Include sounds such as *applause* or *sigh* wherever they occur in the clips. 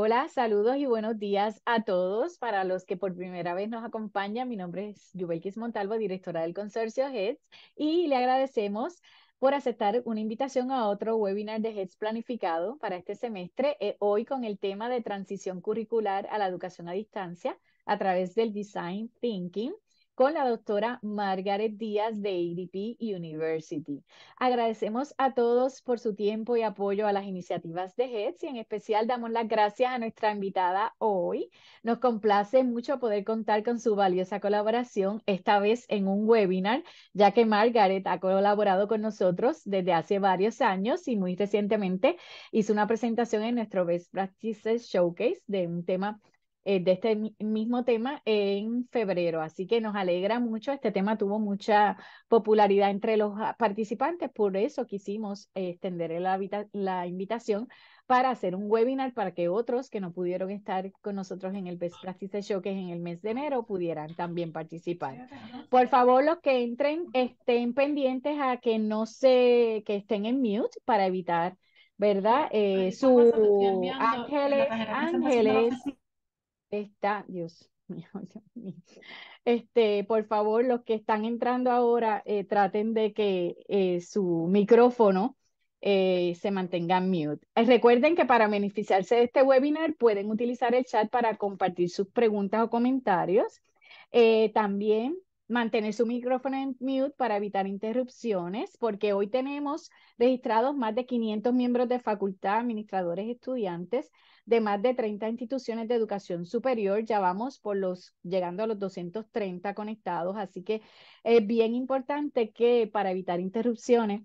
Hola, saludos y buenos días a todos. Para los que por primera vez nos acompañan, mi nombre es Yubelkis Montalvo, directora del consorcio HEDS y le agradecemos por aceptar una invitación a otro webinar de HEDS planificado para este semestre, eh, hoy con el tema de transición curricular a la educación a distancia a través del Design Thinking con la doctora Margaret Díaz de ADP University. Agradecemos a todos por su tiempo y apoyo a las iniciativas de HEDS y en especial damos las gracias a nuestra invitada hoy. Nos complace mucho poder contar con su valiosa colaboración, esta vez en un webinar, ya que Margaret ha colaborado con nosotros desde hace varios años y muy recientemente hizo una presentación en nuestro Best Practices Showcase de un tema eh, de este mismo tema en febrero. Así que nos alegra mucho. Este tema tuvo mucha popularidad entre los ah, participantes, por eso quisimos eh, extender la, la invitación para hacer un webinar para que otros que no pudieron estar con nosotros en el Best que es en el mes de enero pudieran también participar. Por favor, los que entren estén pendientes a que no se, que estén en mute para evitar, ¿verdad? Eh, su Ángeles, Ángeles está, *laughs* Dios mío, Este, por favor, los que están entrando ahora, eh, traten de que eh, su micrófono eh, se mantenga en mute. recuerden que para beneficiarse de este webinar pueden utilizar el chat para compartir sus preguntas o comentarios. también mantener su micrófono en mute para evitar interrupciones, porque hoy tenemos registrados más de 500 miembros de facultad, administradores, estudiantes de más de 30 instituciones de educación superior. Ya vamos por los, llegando a los 230 conectados, así que es bien importante que para evitar interrupciones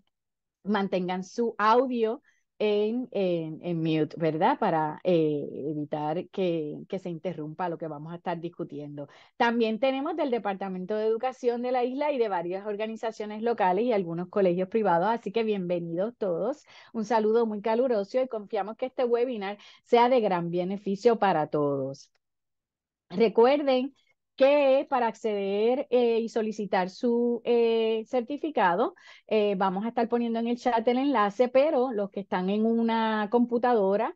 mantengan su audio en, mute, ¿verdad? Para eh, evitar que, que se interrumpa lo que vamos a estar discutiendo. También tenemos del Departamento de Educación de la isla y de varias organizaciones locales y algunos colegios privados, así que bienvenidos todos. Un saludo muy caluroso y confiamos que este webinar sea de gran beneficio para todos. Recuerden para acceder eh, y solicitar su eh, certificado, eh, vamos a estar poniendo en el chat el enlace, pero los que están en una computadora,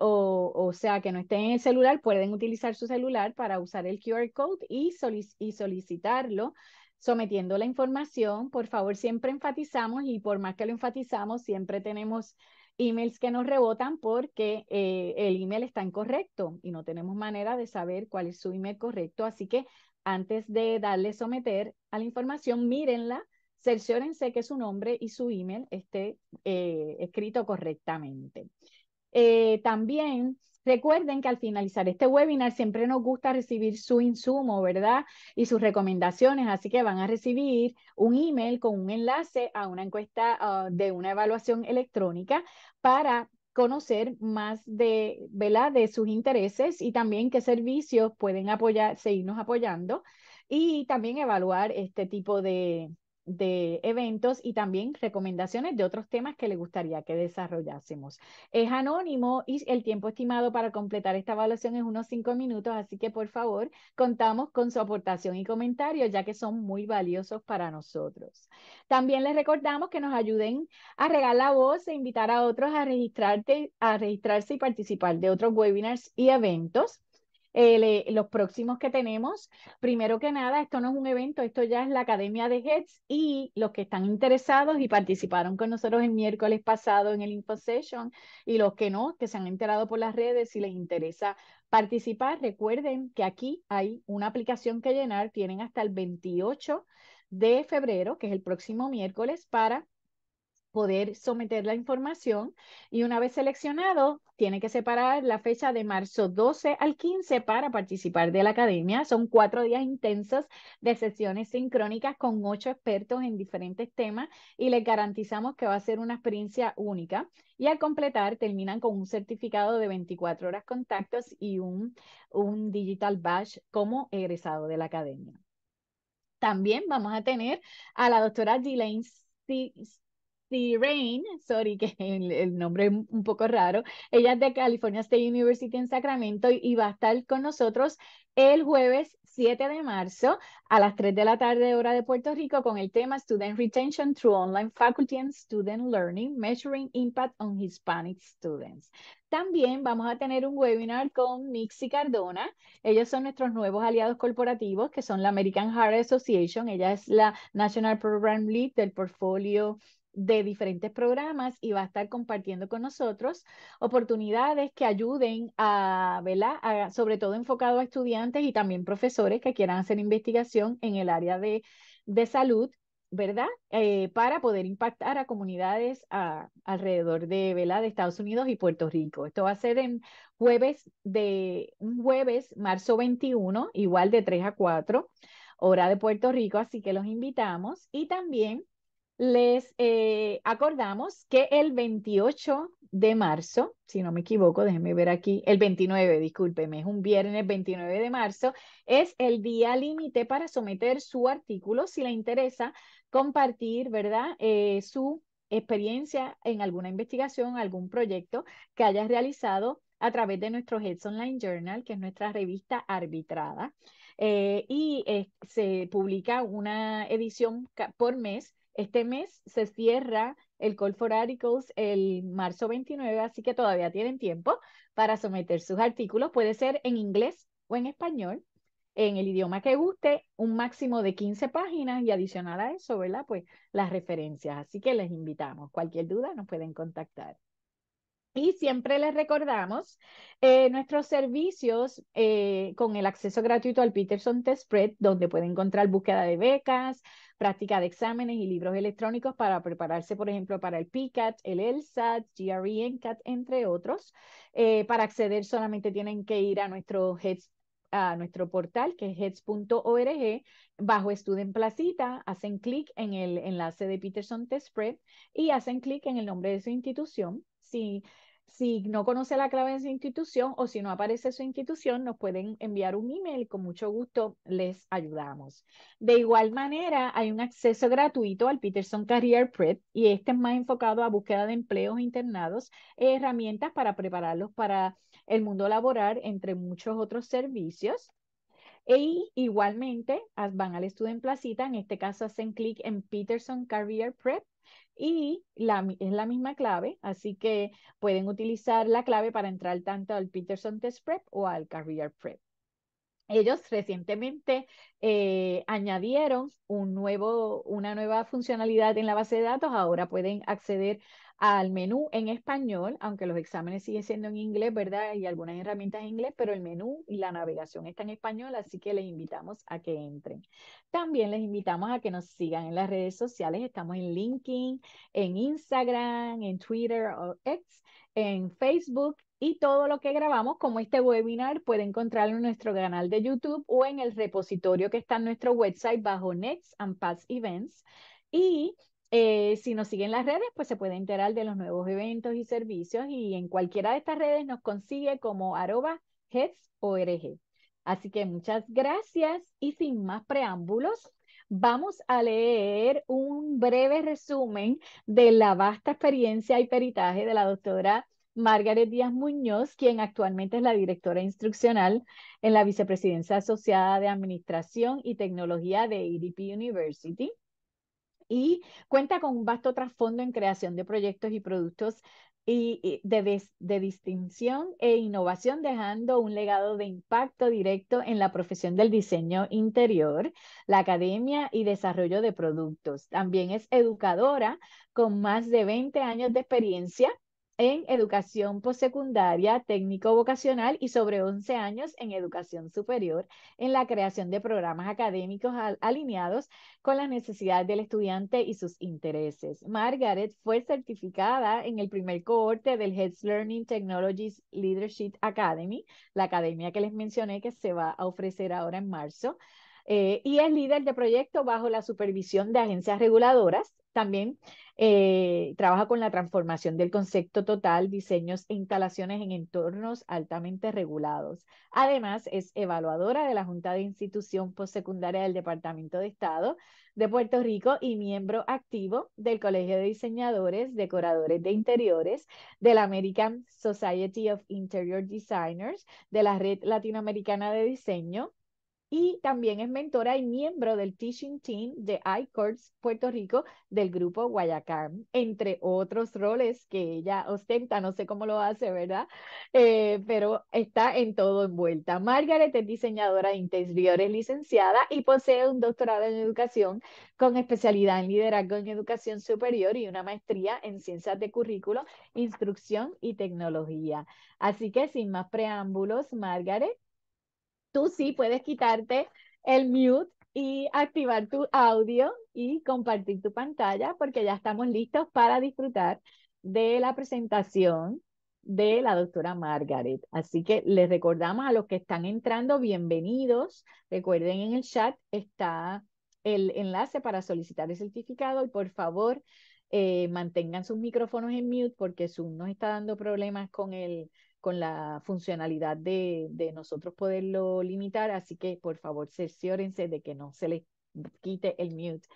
o, sea, que no estén en el celular, pueden utilizar su celular para usar el QR code y, y solicitarlo sometiendo la información, por favor, siempre enfatizamos y por más que lo enfatizamos, siempre tenemos emails que nos rebotan porque eh, el email está incorrecto y no tenemos manera de saber cuál es su email correcto. Así que antes de darle someter a la información, mírenla, cerciórense que su nombre y su email esté eh, escrito correctamente. Eh, también Recuerden que al finalizar este webinar siempre nos gusta recibir su insumo, ¿verdad? Y sus recomendaciones, así que van a recibir un email con un enlace a una encuesta ah, de una evaluación electrónica para conocer más de, ¿verdad? de sus intereses y también qué servicios pueden apoyar, seguirnos apoyando y también evaluar este tipo de, de eventos y también recomendaciones de otros temas que le gustaría que desarrollásemos. Es anónimo y el tiempo estimado para completar esta evaluación es unos cinco minutos, así que por favor contamos con su aportación y comentarios, ya que son muy valiosos para nosotros. También les recordamos que nos ayuden a regalar la voz e invitar a otros a, registrarte, a registrarse y participar de otros webinars y eventos. Eh, los próximos que tenemos. Primero que nada, esto no es un evento, esto ya es la Academia de Heads y los que están interesados y participaron con nosotros el miércoles pasado en el Info y los que no, que se han enterado por las redes, si les interesa participar, recuerden que aquí hay una aplicación que llenar, tienen hasta el 28 de febrero, que es el próximo miércoles, para poder someter la información y una vez seleccionado, tiene que separar la fecha de marzo 12 al 15 para participar de la academia. Son cuatro días intensos de sesiones sincrónicas con ocho expertos en diferentes temas y les garantizamos que va a ser una experiencia única. Y al completar, terminan con un certificado de 24 horas contactos y un, un digital badge como egresado de la academia. También vamos a tener a la doctora Ghislaine Rain, sorry que *laughs* el, nombre es un poco raro, ella es de California State University en Sacramento y, va a estar con nosotros el jueves 7 de marzo a las 3 de la tarde hora de Puerto Rico con el tema Student Retention Through Online Faculty and Student Learning, Measuring Impact on Hispanic Students. También vamos a tener un webinar con Mixi Cardona. Ellos son nuestros nuevos aliados corporativos, que son la American Heart Association. Ella es la National Program Lead del portfolio de diferentes programas y va a estar compartiendo con nosotros oportunidades que ayuden a, ¿verdad? sobre todo enfocado a estudiantes y también profesores que quieran hacer investigación en el área de, salud, ¿verdad? Eh, para poder impactar a comunidades alrededor de, ¿verdad? de Estados Unidos y Puerto Rico. Esto va a ser en jueves de jueves, marzo 21, igual de 3 a 4 hora de Puerto Rico, así que los invitamos y también les eh, acordamos que el 28 de marzo, si no me equivoco, déjenme ver aquí, el 29, discúlpeme, es un viernes 29 de marzo, es el día límite para someter su artículo, si le interesa compartir, ¿verdad? Eh, su experiencia en alguna investigación, algún proyecto que haya realizado a través de nuestro Heads Online Journal, que es nuestra revista arbitrada. Eh, y se publica una edición por mes este mes se cierra el Call for Articles el marzo 29, así que todavía tienen tiempo para someter sus artículos. Puede ser en inglés o en español, en el idioma que guste, un máximo de 15 páginas y adicional a eso, ¿verdad? Pues las referencias. Así que les invitamos. Cualquier duda nos pueden contactar. Y siempre les recordamos eh, nuestros servicios eh, con el acceso gratuito al Peterson Test Spread, donde pueden encontrar búsqueda de becas, práctica de exámenes y libros electrónicos para prepararse, por ejemplo, para el PCAT, el ELSAT, GRE, NCAT, entre otros. Eh, para acceder solamente tienen que ir a nuestro heads, a nuestro portal que es heads.org bajo Student Placita, hacen clic en el enlace de Peterson Test Spread y hacen clic en el nombre de su institución. Si si no conoce la clave de su institución o si no aparece su institución, nos pueden enviar un email, con mucho gusto les ayudamos. De igual manera, hay un acceso gratuito al Peterson Career Prep y este es más enfocado a búsqueda de empleos internados, e herramientas para prepararlos para el mundo laboral, entre muchos otros servicios. E igualmente van al Estudio en Placita, en este caso hacen clic en Peterson Career Prep y es la misma clave, así que pueden utilizar la clave para entrar tanto al Peterson Test Prep o al Career Prep ellos recientemente eh, añadieron un nuevo, una nueva funcionalidad en la base de datos. Ahora pueden acceder al menú en español, aunque los exámenes siguen siendo en inglés, ¿verdad? Y algunas herramientas en inglés, pero el menú y la navegación está en español, así que les invitamos a que entren. También les invitamos a que nos sigan en las redes sociales. Estamos en LinkedIn, en Instagram, en Twitter o X, en Facebook y todo lo que grabamos, como este webinar, puede encontrarlo en nuestro canal de YouTube o en el repositorio que está en nuestro website bajo Next and Past Events. Y eh, si nos siguen las redes, pues se puede enterar de los nuevos eventos y servicios. Y en cualquiera de estas redes nos consigue como arroba headsorg. Así que muchas gracias y sin más preámbulos, vamos a leer un breve resumen de la vasta experiencia y peritaje de la doctora Margaret Díaz Muñoz, quien actualmente es la directora instruccional en la Vicepresidencia Asociada de Administración y Tecnología de EDP University. Y cuenta con un vasto trasfondo en creación de proyectos y productos y, de, de distinción e innovación, dejando un legado de impacto directo en la profesión del diseño interior, la academia y desarrollo de productos. También es educadora con más de 20 años de experiencia en educación postsecundaria, técnico vocacional y sobre 11 años en educación superior en la creación de programas académicos alineados con las necesidades del estudiante y sus intereses. Margaret fue certificada en el primer cohorte del Heads Learning Technologies Leadership Academy, la academia que les mencioné que se va a ofrecer ahora en marzo. Eh, y es líder de proyecto bajo la supervisión de agencias reguladoras también eh, trabaja con la transformación del concepto total, diseños e instalaciones en entornos altamente regulados. Además, es evaluadora de la Junta de Institución Postsecundaria del Departamento de Estado de Puerto Rico y miembro activo del Colegio de Diseñadores, Decoradores de Interiores, de la American Society of Interior Designers, de la Red Latinoamericana de Diseño, y también es mentora y miembro del Teaching Team de iCourts Puerto Rico del grupo Guayacán, entre otros roles que ella ostenta, no sé cómo lo hace, ¿verdad? Eh, pero está en todo envuelta. Margaret es diseñadora de interiores licenciada y posee un doctorado en educación con especialidad en liderazgo en educación superior y una maestría en ciencias de currículo, instrucción y tecnología. Así que sin más preámbulos, Margaret, tú sí puedes quitarte el mute y activar tu audio y compartir tu pantalla porque ya estamos listos para disfrutar de la presentación de la doctora Margaret. Así que les recordamos a los que están entrando, bienvenidos. Recuerden en el chat está el enlace para solicitar el certificado y por favor eh, mantengan sus micrófonos en mute porque Zoom nos está dando problemas con el con la funcionalidad de, nosotros poderlo limitar, así que por favor cerciórense de que no se les quite el mute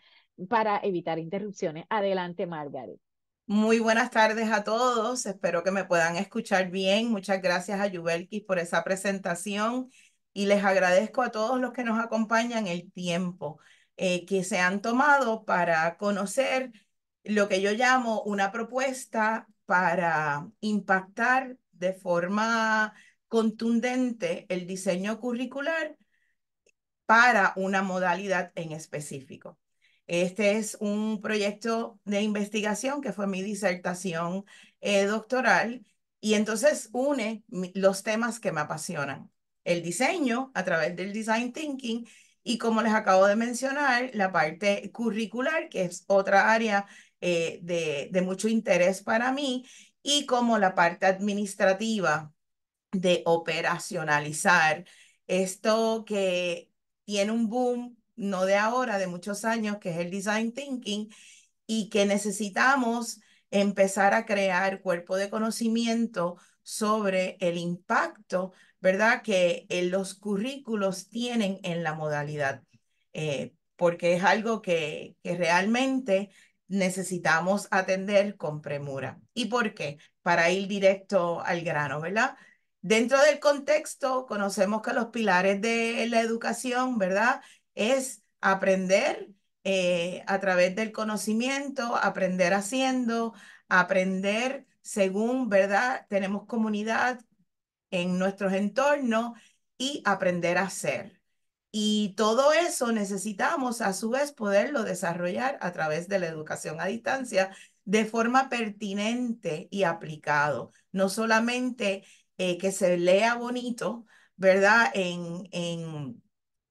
para evitar interrupciones. Adelante, Margaret. Muy buenas tardes a todos. Espero que me puedan escuchar bien. Muchas gracias a Yubelkis por esa presentación y les agradezco a todos los que nos acompañan el tiempo eh, que se han tomado para conocer lo que yo llamo una propuesta para impactar de forma contundente el diseño curricular para una modalidad en específico. Este es un proyecto de investigación que fue mi disertación eh, doctoral y entonces une los temas que me apasionan. El diseño a través del design thinking y como les acabo de mencionar, la parte curricular, que es otra área eh, de, de mucho interés para mí y como la parte administrativa de operacionalizar esto que tiene un boom, no de ahora, de muchos años, que es el design thinking, y que necesitamos empezar a crear cuerpo de conocimiento sobre el impacto, ¿verdad?, que eh, los currículos tienen en la modalidad, eh, porque es algo que, que realmente necesitamos atender con premura. ¿Y por qué? Para ir directo al grano, ¿verdad? Dentro del contexto, conocemos que los pilares de la educación, ¿verdad? Es aprender eh, a través del conocimiento, aprender haciendo, aprender según, ¿verdad? Tenemos comunidad en nuestros entornos y aprender a ser. Y todo eso necesitamos a su vez poderlo desarrollar a través de la educación a distancia de forma pertinente y aplicado. No solamente eh, que se lea bonito, ¿verdad? En, en,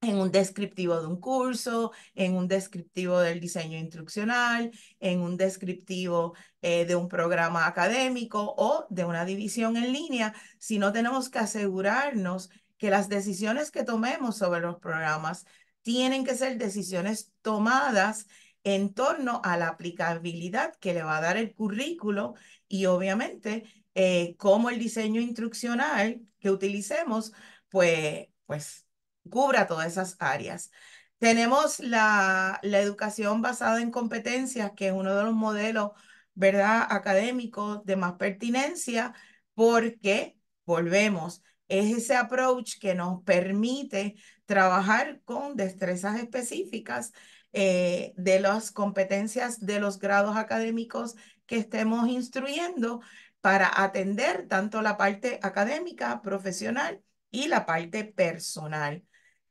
en un descriptivo de un curso, en un descriptivo del diseño instruccional, en un descriptivo eh, de un programa académico o de una división en línea, sino tenemos que asegurarnos que las decisiones que tomemos sobre los programas tienen que ser decisiones tomadas en torno a la aplicabilidad que le va a dar el currículo y obviamente eh, cómo el diseño instruccional que utilicemos, pues, pues cubra todas esas áreas. Tenemos la, educación basada en competencias, que es uno de los modelos, ¿verdad?, académicos de más pertinencia, porque, volvemos, es ese approach que nos permite trabajar con destrezas específicas eh, de las competencias de los grados académicos que estemos instruyendo para atender tanto la parte académica, profesional y la parte personal.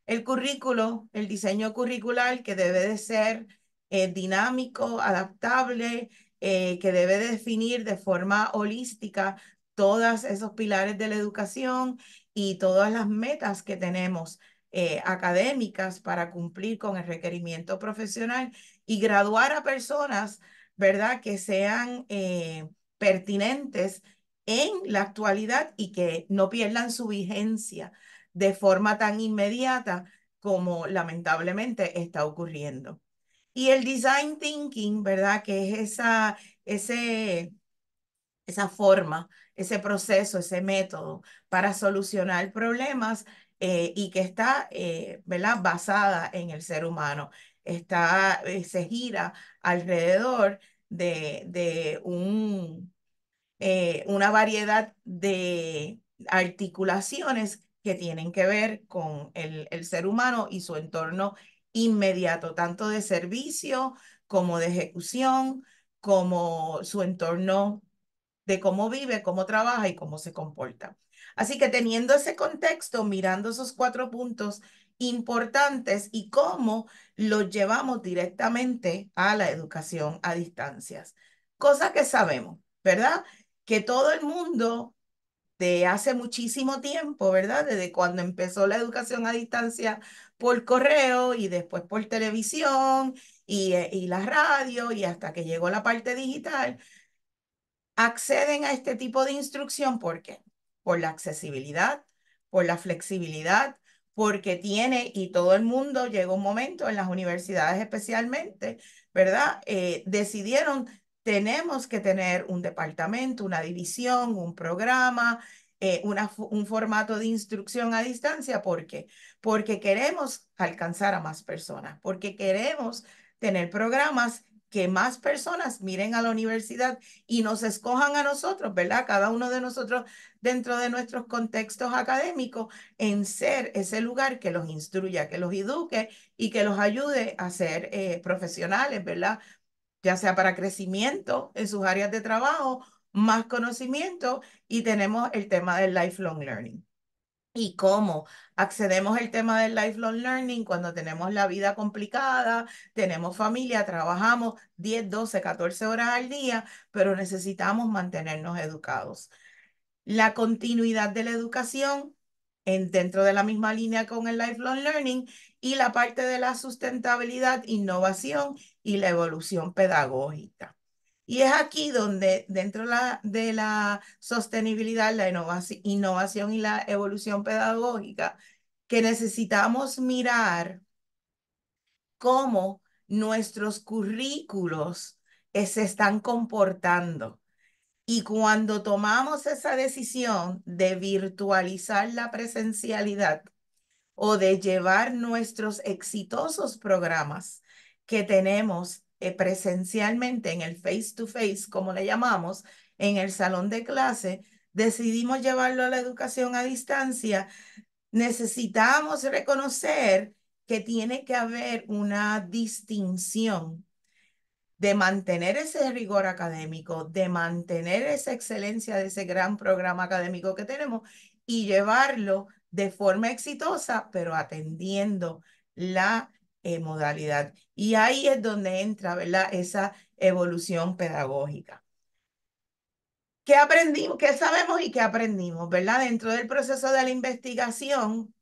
El currículo, el diseño curricular que debe de ser eh, dinámico, adaptable, eh, que debe definir de forma holística todos esos pilares de la educación y todas las metas que tenemos eh, académicas para cumplir con el requerimiento profesional y graduar a personas, ¿verdad?, que sean eh, pertinentes en la actualidad y que no pierdan su vigencia de forma tan inmediata como lamentablemente está ocurriendo. Y el design thinking, ¿verdad? Que es esa, ese esa forma, ese proceso, ese método para solucionar problemas eh, y que está eh, basada en el ser humano. Está, eh, se gira alrededor de, un, una variedad de articulaciones que tienen que ver con el, el ser humano y su entorno inmediato, tanto de servicio como de ejecución, como su entorno de cómo vive, cómo trabaja y cómo se comporta. Así que teniendo ese contexto, mirando esos cuatro puntos importantes y cómo los llevamos directamente a la educación a distancias. Cosa que sabemos, ¿verdad? Que todo el mundo de hace muchísimo tiempo, ¿verdad? Desde cuando empezó la educación a distancia por correo y después por televisión y, eh, y la radio y hasta que llegó la parte digital, acceden a este tipo de instrucción. ¿Por qué? Por la accesibilidad, por la flexibilidad, porque tiene, y todo el mundo llega un momento, en las universidades especialmente, ¿verdad? Eh, decidieron, tenemos que tener un departamento, una división, un programa, eh, una, un formato de instrucción a distancia. ¿Por qué? Porque queremos alcanzar a más personas, porque queremos tener programas que más personas miren a la universidad y nos escojan a nosotros, ¿verdad? Cada uno de nosotros dentro de nuestros contextos académicos en ser ese lugar que los instruya, que los eduque y que los ayude a ser eh, profesionales, ¿verdad? Ya sea para crecimiento en sus áreas de trabajo, más conocimiento y tenemos el tema del lifelong learning y cómo accedemos al tema del lifelong learning cuando tenemos la vida complicada, tenemos familia, trabajamos 10, 12, 14 horas al día, pero necesitamos mantenernos educados. La continuidad de la educación en, dentro de la misma línea con el lifelong learning y la parte de la sustentabilidad, innovación y la evolución pedagógica. Y es aquí donde dentro de la sostenibilidad, la innovación, y la evolución pedagógica, que necesitamos mirar cómo nuestros currículos eh, se están comportando. Y cuando tomamos esa decisión de virtualizar la presencialidad o de llevar nuestros exitosos programas que tenemos eh, presencialmente en el face to face, como le llamamos, en el salón de clase, decidimos llevarlo a la educación a distancia, necesitamos reconocer que tiene que haber una distinción de mantener ese rigor académico, de mantener esa excelencia de ese gran programa académico que tenemos y llevarlo de forma exitosa, pero atendiendo la eh, modalidad. Y ahí es donde entra, ¿verdad? Esa evolución pedagógica. ¿Qué aprendimos? ¿Qué sabemos y qué aprendimos? ¿Verdad? Dentro del proceso de la investigación,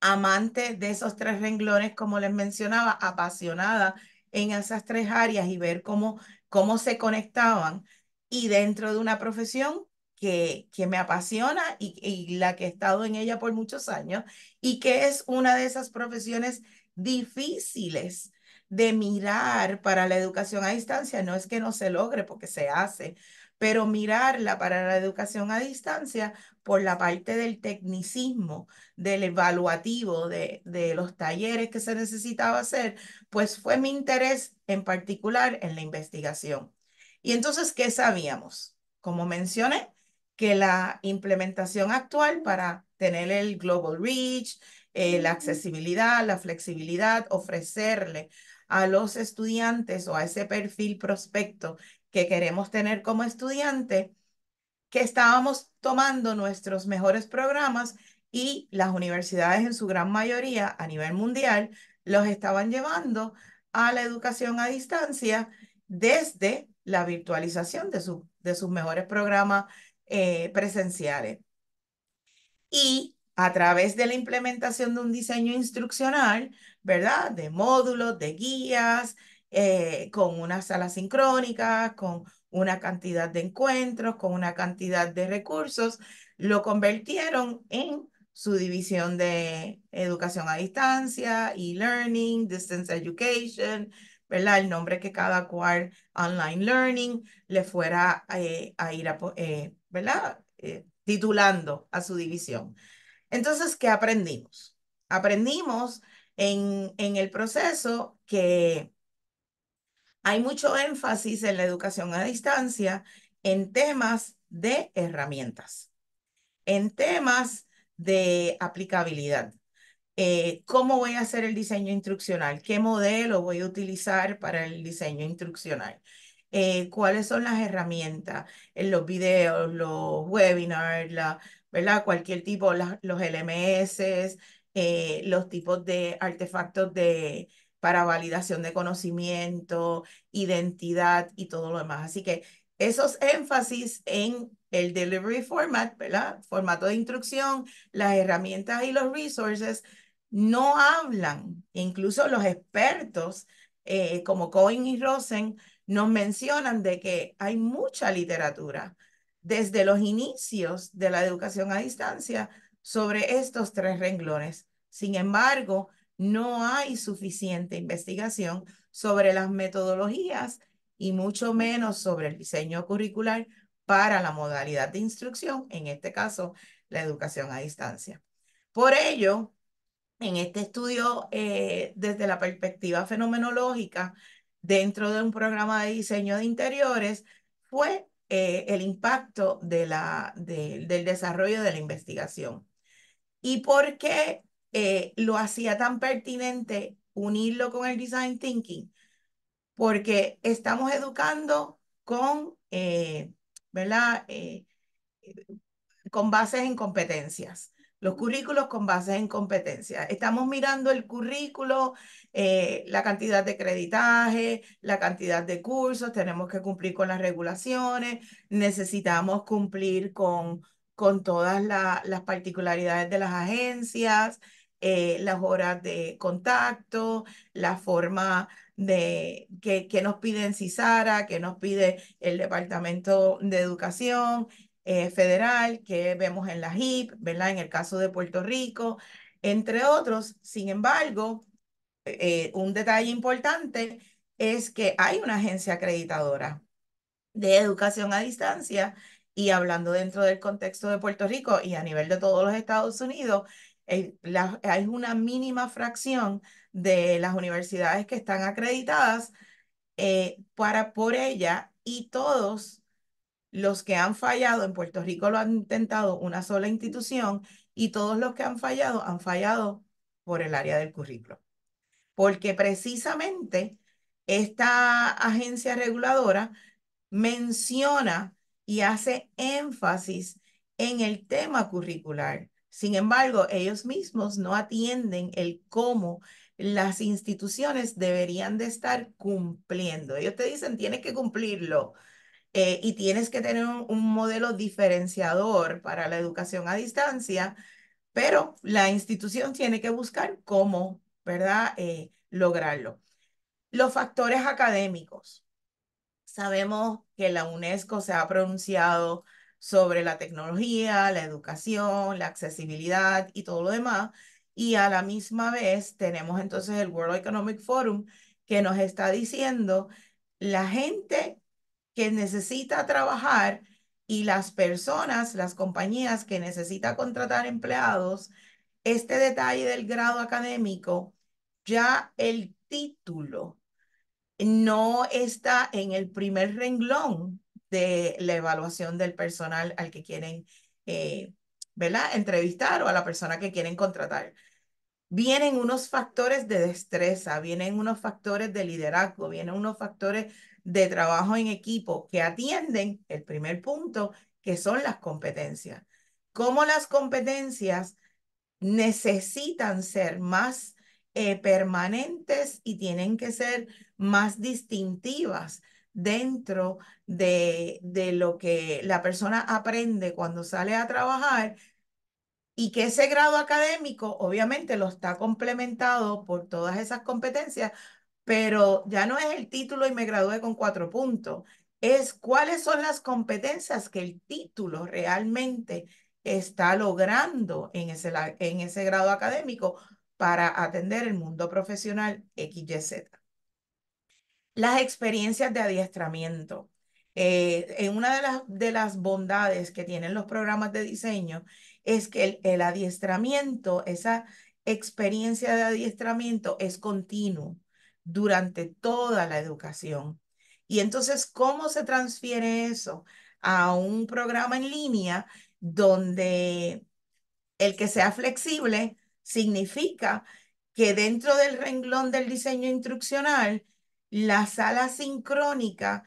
amante de esos tres renglones, como les mencionaba, apasionada en esas tres áreas y ver cómo, cómo se conectaban. Y dentro de una profesión que, que me apasiona y la que he estado en ella por muchos años y que es una de esas profesiones difíciles de mirar para la educación a distancia. No es que no se logre porque se hace, pero mirarla para la educación a distancia por la parte del tecnicismo, del evaluativo, de, de, los talleres que se necesitaba hacer, pues fue mi interés en particular en la investigación. Y entonces, ¿qué sabíamos? Como mencioné, que la implementación actual para tener el Global Reach, eh, la accesibilidad, la flexibilidad, ofrecerle a los estudiantes o a ese perfil prospecto que queremos tener como estudiante, que estábamos tomando nuestros mejores programas y las universidades en su gran mayoría a nivel mundial los estaban llevando a la educación a distancia desde la virtualización de, su, de sus mejores programas eh, presenciales. Y a través de la implementación de un diseño instruccional, ¿verdad? De módulos, de guías, eh, con una sala sincrónica, con una cantidad de encuentros, con una cantidad de recursos, lo convirtieron en su división de educación a distancia, e-learning, distance education, ¿verdad? El nombre que cada cual online learning le fuera eh, a ir eh, ¿verdad? titulando a su división. Entonces, ¿qué aprendimos? Aprendimos en, el proceso que hay mucho énfasis en la educación a distancia en temas de herramientas, en temas de aplicabilidad. Eh, ¿Cómo voy a hacer el diseño instruccional? ¿Qué modelo voy a utilizar para el diseño instruccional? Eh, cuáles son las herramientas, en los videos, los webinars, la, ¿verdad? cualquier tipo, los LMS, eh, los tipos de artefactos de, para validación de conocimiento, identidad y todo lo demás. Así que esos énfasis en el delivery format, ¿verdad? Formato de instrucción, las herramientas y los resources no hablan, incluso los expertos eh, como Cohen y Rosen nos mencionan de que hay mucha literatura desde los inicios de la educación a distancia sobre estos tres renglones. Sin embargo, no hay suficiente investigación sobre las metodologías y mucho menos sobre el diseño curricular para la modalidad de instrucción, en este caso, la educación a distancia. Por ello, en este estudio, eh, desde la perspectiva fenomenológica, dentro de un programa de diseño de interiores fue eh, el impacto de la, del desarrollo de la investigación. ¿Y por qué eh, lo hacía tan pertinente unirlo con el design thinking? Porque estamos educando con, eh, con bases en competencias los currículos con bases en competencia. Estamos mirando el currículo, eh, la cantidad de creditaje, la cantidad de cursos, tenemos que cumplir con las regulaciones, necesitamos cumplir con, con todas las particularidades de las agencias, eh, las horas de contacto, la forma de que, que nos piden CISARA, que nos pide el Departamento de Educación, eh, federal que vemos en la HIP, En el caso de Puerto Rico, entre otros. Sin embargo, eh, un detalle importante es que hay una agencia acreditadora de educación a distancia y hablando dentro del contexto de Puerto Rico y a nivel de todos los Estados Unidos, eh, hay una mínima fracción de las universidades que están acreditadas para por ella y todos los que han fallado, en Puerto Rico lo han intentado una sola institución y todos los que han fallado han fallado por el área del currículo. Porque precisamente esta agencia reguladora menciona y hace énfasis en el tema curricular. Sin embargo, ellos mismos no atienden el cómo las instituciones deberían de estar cumpliendo. Ellos te dicen, tienes que cumplirlo, eh, y tienes que tener un, modelo diferenciador para la educación a distancia, pero la institución tiene que buscar cómo, ¿verdad?, eh, lograrlo. Los factores académicos. Sabemos que la UNESCO se ha pronunciado sobre la tecnología, la educación, la accesibilidad y todo lo demás. Y a la misma vez tenemos entonces el World Economic Forum que nos está diciendo la gente que necesita trabajar y las personas, las compañías que necesita contratar empleados, este detalle del grado académico, ya el título no está en el primer renglón de la evaluación del personal al que quieren eh, ¿verdad? entrevistar o a la persona que quieren contratar. Vienen unos factores de destreza, vienen unos factores de liderazgo, vienen unos factores de trabajo en equipo que atienden el primer punto, que son las competencias. Cómo las competencias necesitan ser más eh, permanentes y tienen que ser más distintivas dentro de, de lo que la persona aprende cuando sale a trabajar y que ese grado académico obviamente lo está complementado por todas esas competencias pero ya no es el título y me gradué con cuatro puntos, es cuáles son las competencias que el título realmente está logrando en ese, en ese grado académico para atender el mundo profesional XYZ. Las experiencias de adiestramiento. Eh, en una de las, de las bondades que tienen los programas de diseño es que el, el adiestramiento, esa experiencia de adiestramiento es continuo durante toda la educación. Y entonces, ¿cómo se transfiere eso a un programa en línea donde el que sea flexible significa que dentro del renglón del diseño instruccional, la sala sincrónica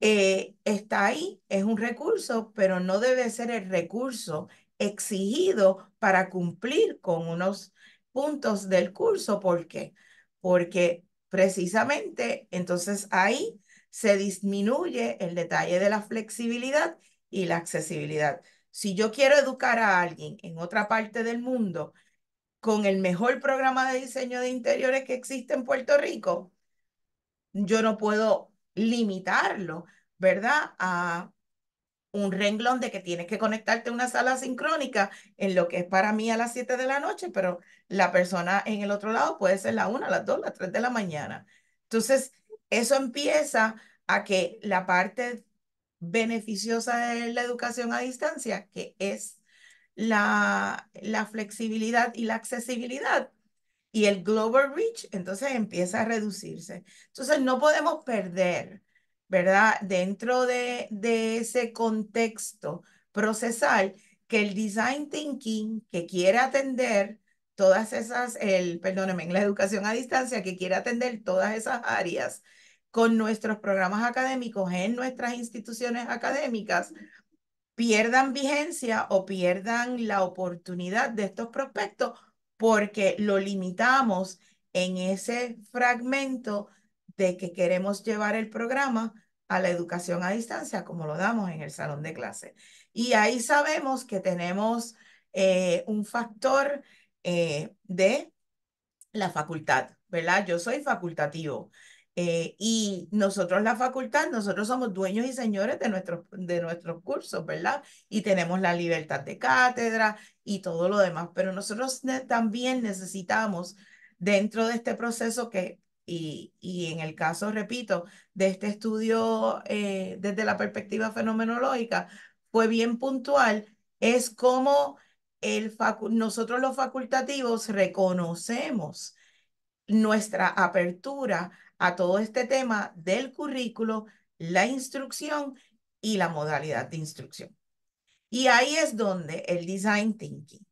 eh, está ahí, es un recurso, pero no debe ser el recurso exigido para cumplir con unos puntos del curso. ¿Por qué? Porque Precisamente, entonces ahí se disminuye el detalle de la flexibilidad y la accesibilidad. Si yo quiero educar a alguien en otra parte del mundo con el mejor programa de diseño de interiores que existe en Puerto Rico, yo no puedo limitarlo, ¿verdad? A un renglón de que tienes que conectarte a una sala sincrónica en lo que es para mí a las 7 de la noche, pero la persona en el otro lado puede ser la 1, las 2, las 3 de la mañana. Entonces, eso empieza a que la parte beneficiosa de la educación a distancia, que es la, la flexibilidad y la accesibilidad, y el global reach, entonces empieza a reducirse. Entonces, no podemos perder ¿verdad? Dentro de, ese contexto procesal, que el design thinking que quiere atender todas esas, el, perdónenme, en la educación a distancia, que quiere atender todas esas áreas con nuestros programas académicos en nuestras instituciones académicas, pierdan vigencia o pierdan la oportunidad de estos prospectos porque lo limitamos en ese fragmento de que queremos llevar el programa a la educación a distancia como lo damos en el salón de clase. Y ahí sabemos que tenemos eh, un factor eh, de la facultad, ¿verdad? Yo soy facultativo. Eh, y nosotros la facultad, nosotros somos dueños y señores de nuestros, de nuestros cursos, ¿verdad? Y tenemos la libertad de cátedra y todo lo demás, pero nosotros también necesitamos dentro de este proceso que y, en el caso, repito, de este estudio eh, desde la perspectiva fenomenológica, fue bien puntual, es como nosotros los facultativos reconocemos nuestra apertura a todo este tema del currículo, la instrucción y la modalidad de instrucción. Y ahí es donde el design thinking,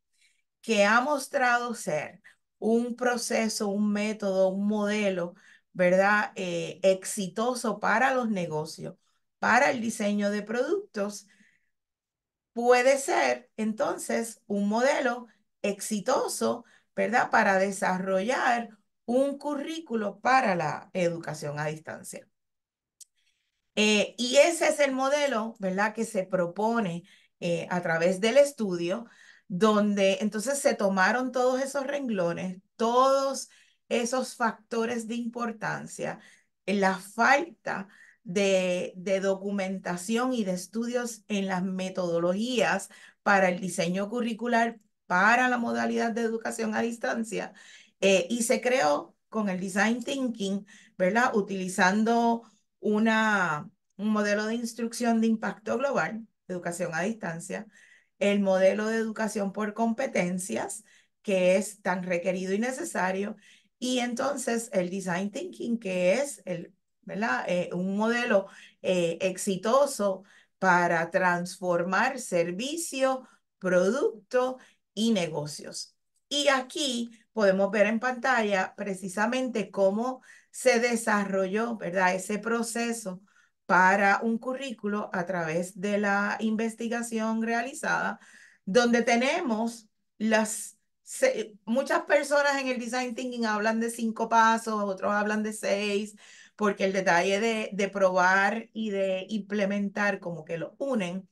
que ha mostrado ser un proceso, un método, un modelo, ¿verdad? Eh, exitoso para los negocios, para el diseño de productos, puede ser entonces un modelo exitoso, ¿verdad? Para desarrollar un currículo para la educación a distancia. Eh, y ese es el modelo, ¿verdad? Que se propone eh, a través del estudio donde entonces se tomaron todos esos renglones, todos esos factores de importancia, la falta de, documentación y de estudios en las metodologías para el diseño curricular para la modalidad de educación a distancia eh, y se creó con el design thinking, ¿verdad? Utilizando un modelo de instrucción de impacto global, educación a distancia, el modelo de educación por competencias, que es tan requerido y necesario, y entonces el design thinking, que es eh, un modelo eh, exitoso para transformar servicio, producto y negocios. Y aquí podemos ver en pantalla precisamente cómo se desarrolló, ¿verdad? Ese proceso para un currículo a través de la investigación realizada, donde tenemos las... muchas personas en el design thinking hablan de cinco pasos, otros hablan de seis, porque el detalle de, de probar y de implementar como que lo unen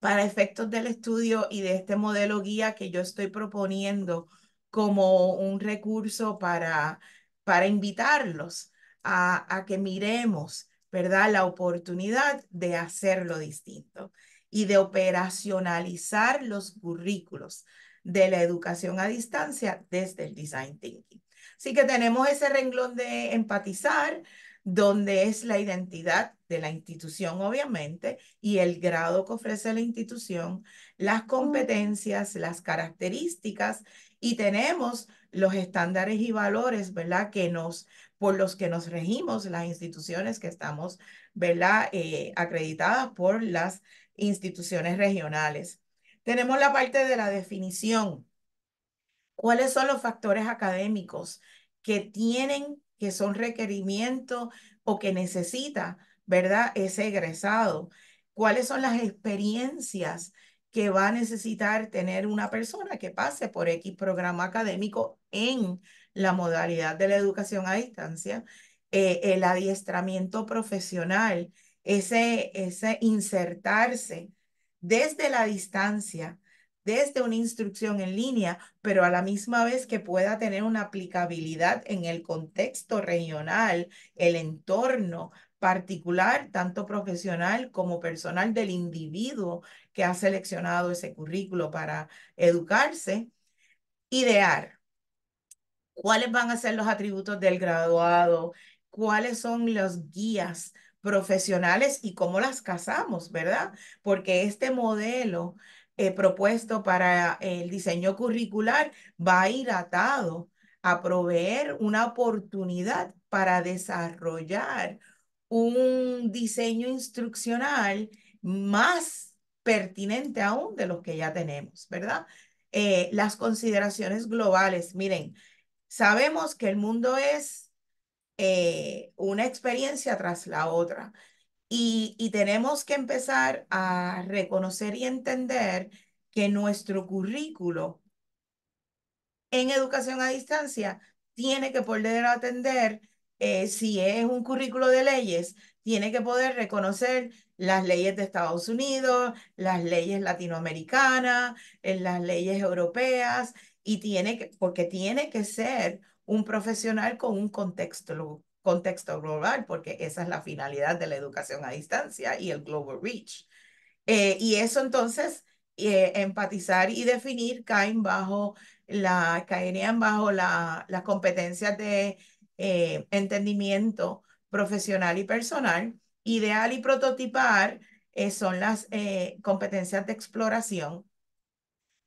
para efectos del estudio y de este modelo guía que yo estoy proponiendo como un recurso para, para invitarlos a, a que miremos ¿verdad? La oportunidad de hacerlo distinto y de operacionalizar los currículos de la educación a distancia desde el design thinking. Así que tenemos ese renglón de empatizar, donde es la identidad de la institución, obviamente, y el grado que ofrece la institución, las competencias, las características, y tenemos los estándares y valores, ¿verdad?, que nos por los que nos regimos las instituciones que estamos, ¿verdad? Eh, acreditadas por las instituciones regionales. Tenemos la parte de la definición. ¿Cuáles son los factores académicos que tienen, que son requerimiento o que necesita, ¿verdad? Ese egresado. ¿Cuáles son las experiencias que va a necesitar tener una persona que pase por X programa académico en la modalidad de la educación a distancia, eh, el adiestramiento profesional, ese, ese insertarse desde la distancia, desde una instrucción en línea, pero a la misma vez que pueda tener una aplicabilidad en el contexto regional, el entorno particular, tanto profesional como personal del individuo que ha seleccionado ese currículo para educarse, idear, cuáles van a ser los atributos del graduado, cuáles son los guías profesionales y cómo las casamos, ¿verdad? Porque este modelo eh, propuesto para el diseño curricular va a ir atado a proveer una oportunidad para desarrollar un diseño instruccional más pertinente aún de los que ya tenemos, ¿verdad? Eh, las consideraciones globales, miren, Sabemos que el mundo es eh, una experiencia tras la otra y, y tenemos que empezar a reconocer y entender que nuestro currículo en educación a distancia tiene que poder atender, eh, si es un currículo de leyes, tiene que poder reconocer las leyes de Estados Unidos, las leyes latinoamericanas, eh, las leyes europeas, y tiene que, porque tiene que ser un profesional con un contexto, contexto global, porque esa es la finalidad de la educación a distancia y el Global Reach. Eh, y eso entonces, eh, empatizar y definir caen bajo la, caerían bajo las competencias de eh, entendimiento profesional y personal. Ideal y prototipar son las competencias de exploración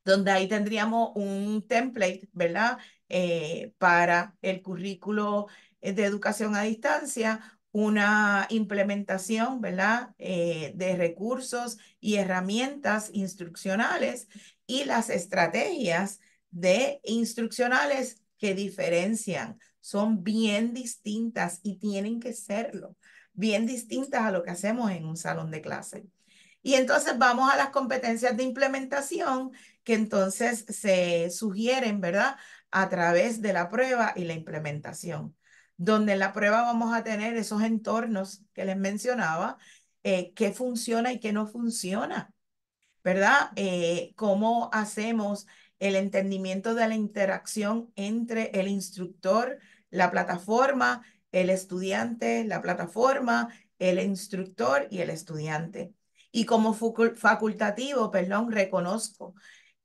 donde ahí tendríamos un template, ¿verdad? Eh, para el currículo eh, de educación a distancia, una implementación, ¿verdad? Eh, de recursos y herramientas instruccionales y las estrategias de instruccionales que diferencian, son bien distintas y tienen que serlo, bien distintas a lo que hacemos en un salón de clase. Y entonces vamos a las competencias de implementación que entonces se sugieren, ¿verdad? A través de la prueba y la implementación, donde en la prueba vamos a tener esos entornos que les mencionaba, eh, qué funciona y qué no funciona, ¿verdad? Eh, ¿Cómo hacemos el entendimiento de la interacción entre el instructor, la plataforma, el estudiante, la plataforma, el instructor y el estudiante? Y como facultativo, perdón, reconozco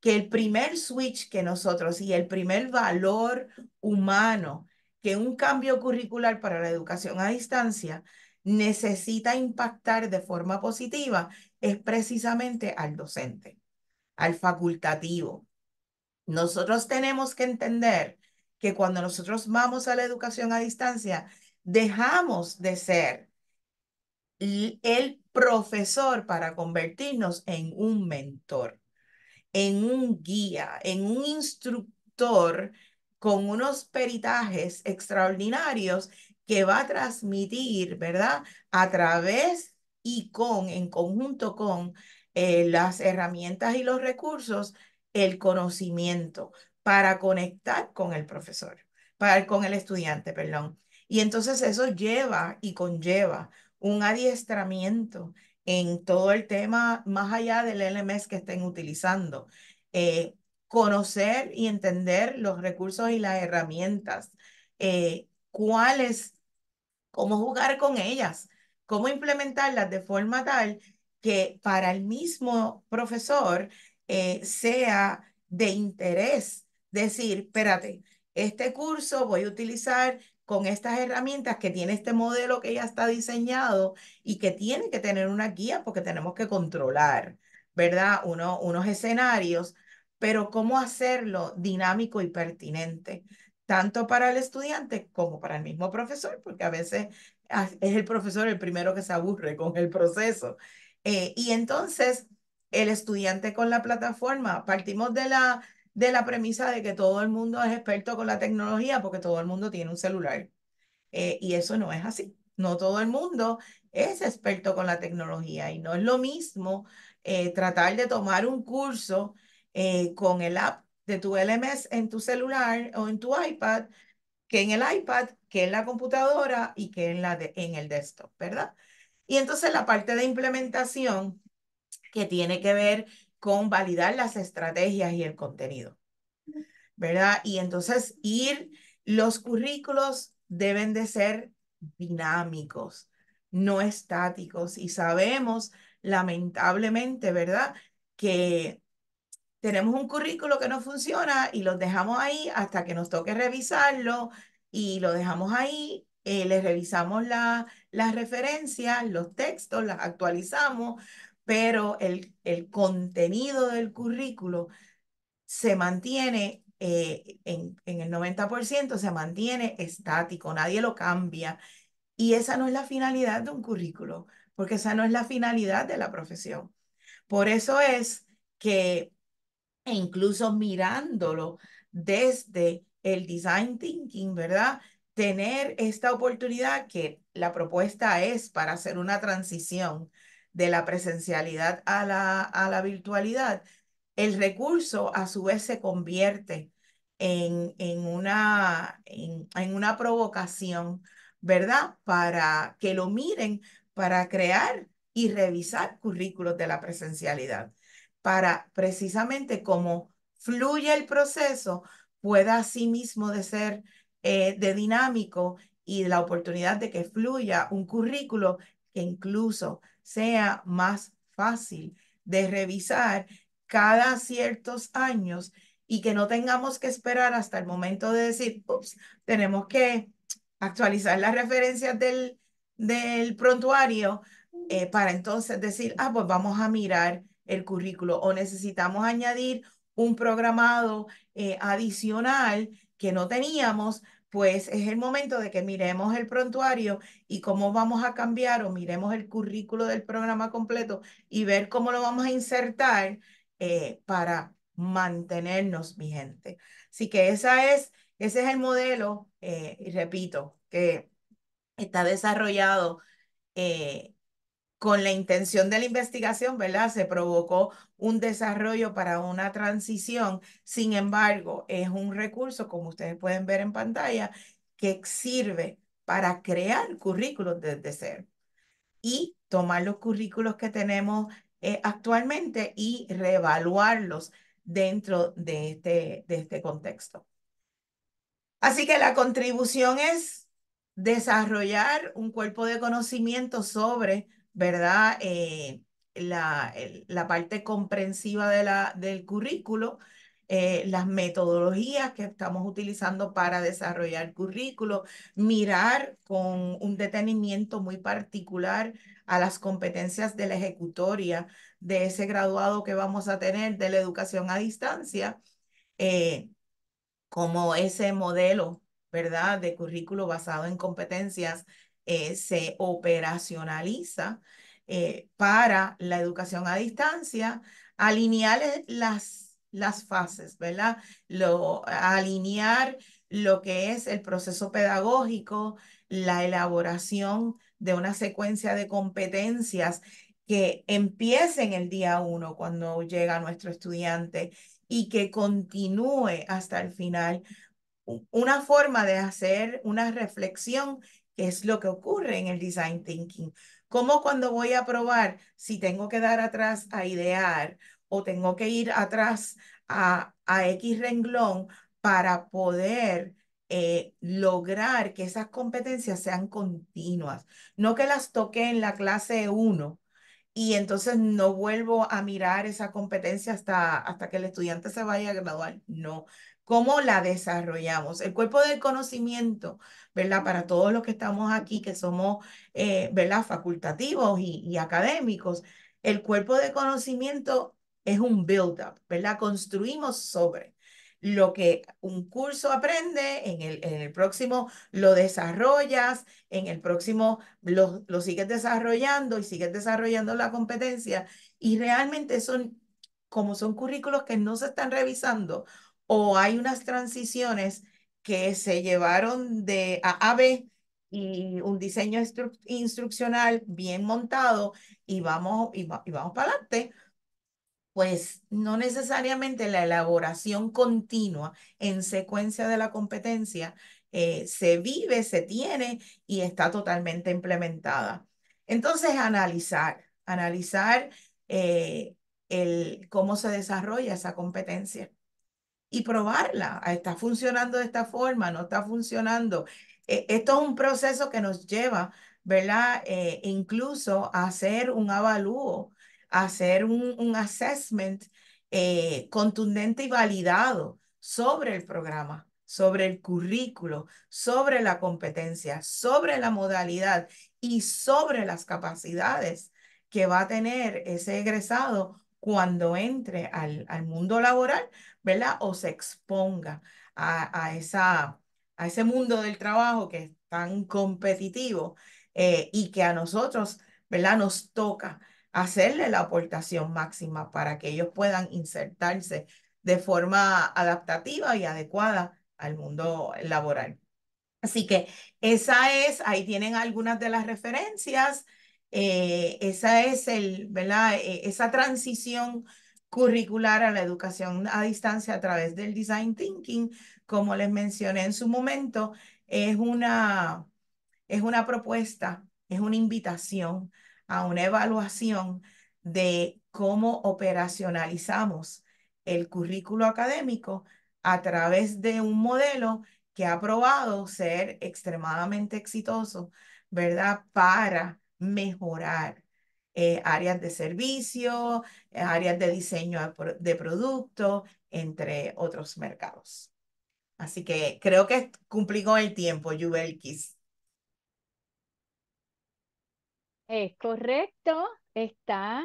que el primer switch que nosotros y el primer valor humano que un cambio curricular para la educación a distancia necesita impactar de forma positiva es precisamente al docente, al facultativo. Nosotros tenemos que entender que cuando nosotros vamos a la educación a distancia, dejamos de ser el profesor para convertirnos en un mentor, en un guía, en un instructor con unos peritajes extraordinarios que va a transmitir, ¿verdad? A través y con, en conjunto con eh, las herramientas y los recursos, el conocimiento para conectar con el profesor, para, con el estudiante, perdón. Y entonces eso lleva y conlleva un adiestramiento en todo el tema, más allá del LMS que estén utilizando. Eh, conocer y entender los recursos y las herramientas, eh, cuáles, cómo jugar con ellas, cómo implementarlas de forma tal que para el mismo profesor eh, sea de interés decir, espérate, este curso voy a utilizar con estas herramientas que tiene este modelo que ya está diseñado y que tiene que tener una guía porque tenemos que controlar, ¿verdad? Uno, unos escenarios, pero cómo hacerlo dinámico y pertinente, tanto para el estudiante como para el mismo profesor, porque a veces es el profesor el primero que se aburre con el proceso. Eh, y entonces, el estudiante con la plataforma, partimos de la de la premisa de que todo el mundo es experto con la tecnología porque todo el mundo tiene un celular. Eh, y eso no es así. No todo el mundo es experto con la tecnología y no es lo mismo eh, tratar de tomar un curso eh, con el app de tu LMS en tu celular o en tu iPad que en el iPad, que en la computadora y que en, la en el desktop, ¿verdad? Y entonces la parte de implementación que tiene que ver con validar las estrategias y el contenido, ¿verdad? Y entonces ir, los currículos deben de ser dinámicos, no estáticos. Y sabemos, lamentablemente, ¿verdad? Que tenemos un currículo que no funciona y lo dejamos ahí hasta que nos toque revisarlo y lo dejamos ahí, eh, le revisamos la, las referencias, los textos, las actualizamos, pero el, el contenido del currículo se mantiene eh, en, en el 90%, se mantiene estático, nadie lo cambia. Y esa no es la finalidad de un currículo, porque esa no es la finalidad de la profesión. Por eso es que e incluso mirándolo desde el design thinking, ¿verdad? Tener esta oportunidad que la propuesta es para hacer una transición de la presencialidad a la, a la virtualidad, el recurso a su vez se convierte en, en, una, en, una provocación, ¿verdad? Para que lo miren, para crear y revisar currículos de la presencialidad, para precisamente como fluye el proceso, pueda asimismo de ser eh, de dinámico y la oportunidad de que fluya un currículo que incluso sea más fácil de revisar cada ciertos años y que no tengamos que esperar hasta el momento de decir, ups, tenemos que actualizar las referencias del, del prontuario eh, para entonces decir, ah, pues vamos a mirar el currículo o necesitamos añadir un programado eh, adicional que no teníamos pues es el momento de que miremos el prontuario y cómo vamos a cambiar o miremos el currículo del programa completo y ver cómo lo vamos a insertar eh, para mantenernos vigente. Así que esa es, ese es el modelo, eh, y repito, que está desarrollado eh, con la intención de la investigación, ¿verdad? Se provocó un desarrollo para una transición. Sin embargo, es un recurso, como ustedes pueden ver en pantalla, que sirve para crear currículos desde cero y tomar los currículos que tenemos eh, actualmente y reevaluarlos dentro de este, de este contexto. Así que la contribución es desarrollar un cuerpo de conocimiento sobre ¿verdad? Eh, la, la, parte comprensiva de la, del currículo, eh, las metodologías que estamos utilizando para desarrollar currículo, mirar con un detenimiento muy particular a las competencias de la ejecutoria de ese graduado que vamos a tener de la educación a distancia, eh, como ese modelo, ¿verdad?, de currículo basado en competencias eh, se operacionaliza eh, para la educación a distancia, alinear e, las, las fases, ¿verdad? Lo, alinear lo que es el proceso pedagógico, la elaboración de una secuencia de competencias que empiecen el día uno cuando llega nuestro estudiante y que continúe hasta el final. Una forma de hacer una reflexión es lo que ocurre en el design thinking. Como cuando voy a probar si tengo que dar atrás a idear o tengo que ir atrás a, a X renglón para poder eh, lograr que esas competencias sean continuas, no que las toque en la clase 1 y entonces no vuelvo a mirar esa competencia hasta, hasta que el estudiante se vaya a graduar, no, cómo la desarrollamos. El cuerpo de conocimiento, ¿verdad? Para todos los que estamos aquí, que somos, eh, ¿verdad? Facultativos y, académicos, el cuerpo de conocimiento es un build-up, ¿verdad? Construimos sobre lo que un curso aprende, en el, en el próximo lo desarrollas, en el próximo lo, lo sigues desarrollando y sigues desarrollando la competencia. Y realmente son, como son currículos que no se están revisando, o hay unas transiciones que se llevaron de A a B y un diseño instruccional bien montado y vamos, y, vamos para adelante, pues no necesariamente la elaboración continua en secuencia de la competencia eh, se vive, se tiene y está totalmente implementada. Entonces, analizar, analizar eh, el, cómo se desarrolla esa competencia y probarla. Ah, está funcionando de esta forma, no está funcionando. esto eh, es un proceso que nos lleva, ¿verdad? Eh, incluso a hacer un avalúo, a hacer un, un assessment eh, contundente y validado sobre el programa sobre el currículo, sobre la competencia, sobre la modalidad y sobre las capacidades que va a tener ese egresado cuando entre al, al mundo laboral ¿verdad? O se exponga a, esa, a ese mundo del trabajo que es tan competitivo eh, y que a nosotros, ¿verdad? Nos toca hacerle la aportación máxima para que ellos puedan insertarse de forma adaptativa y adecuada al mundo laboral. Así que esa es, ahí tienen algunas de las referencias, eh, esa es el, ¿verdad? E, esa transición curricular a la educación a distancia a través del design thinking, como les mencioné en su momento, es una, es una propuesta, es una invitación a una evaluación de cómo operacionalizamos el currículo académico a través de un modelo que ha probado ser extremadamente exitoso, ¿verdad? Para mejorar eh, áreas de servicio, eh, áreas de diseño de producto, entre otros mercados. Así que creo que cumplí con el tiempo, Jubelkis. Es correcto, está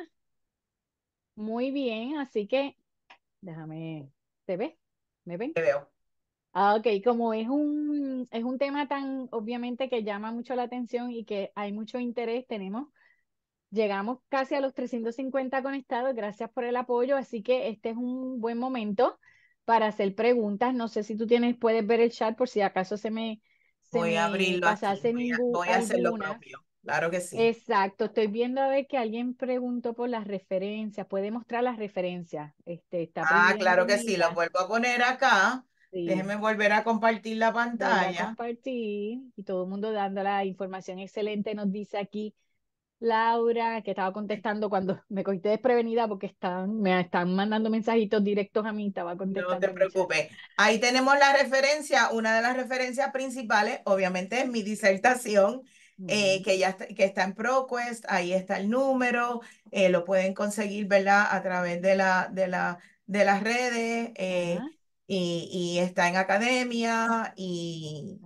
muy bien, así que déjame, ¿te ve? ¿Me ven? Te veo. Ah, ok, como es un, es un tema tan obviamente que llama mucho la atención y que hay mucho interés, tenemos Llegamos casi a los 350 conectados. Gracias por el apoyo. Así que este es un buen momento para hacer preguntas. No sé si tú tienes, puedes ver el chat por si acaso se me, se voy a abrirlo Voy, a hacer lo propio. Claro que sí. Exacto. Estoy viendo a ver que alguien preguntó por las referencias. Puede mostrar las referencias. Este, está ah, claro que sí. Las vuelvo a poner acá. Déjenme volver a compartir la pantalla. compartir. Y todo el mundo dando la información excelente. Nos dice aquí Laura, que estaba contestando cuando me cogiste desprevenida porque están, me están mandando mensajitos directos a mí, estaba contestando. No te preocupes. Ahí tenemos la referencia, una de las referencias principales, obviamente, es mi disertación, eh, que ya está, que está en ProQuest, ahí está el número, eh, lo pueden conseguir, ¿verdad? A través de, la, de, la, de las redes, eh, y, y, está en academia, y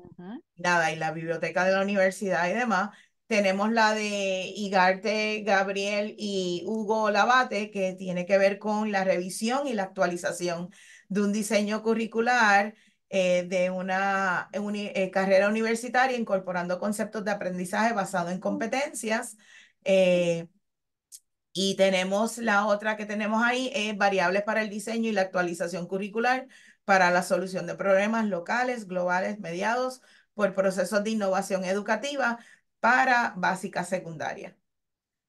nada, y la biblioteca de la universidad y demás. Tenemos la de Igarte, Gabriel y Hugo Labate, que tiene que ver con la revisión y la actualización de un diseño curricular eh, de una, eh, carrera universitaria incorporando conceptos de aprendizaje basado en oh. competencias. Eh, y tenemos la otra que tenemos ahí, es variables para el diseño y la actualización curricular para la solución de problemas locales, globales, mediados por procesos de innovación educativa para básica secundaria.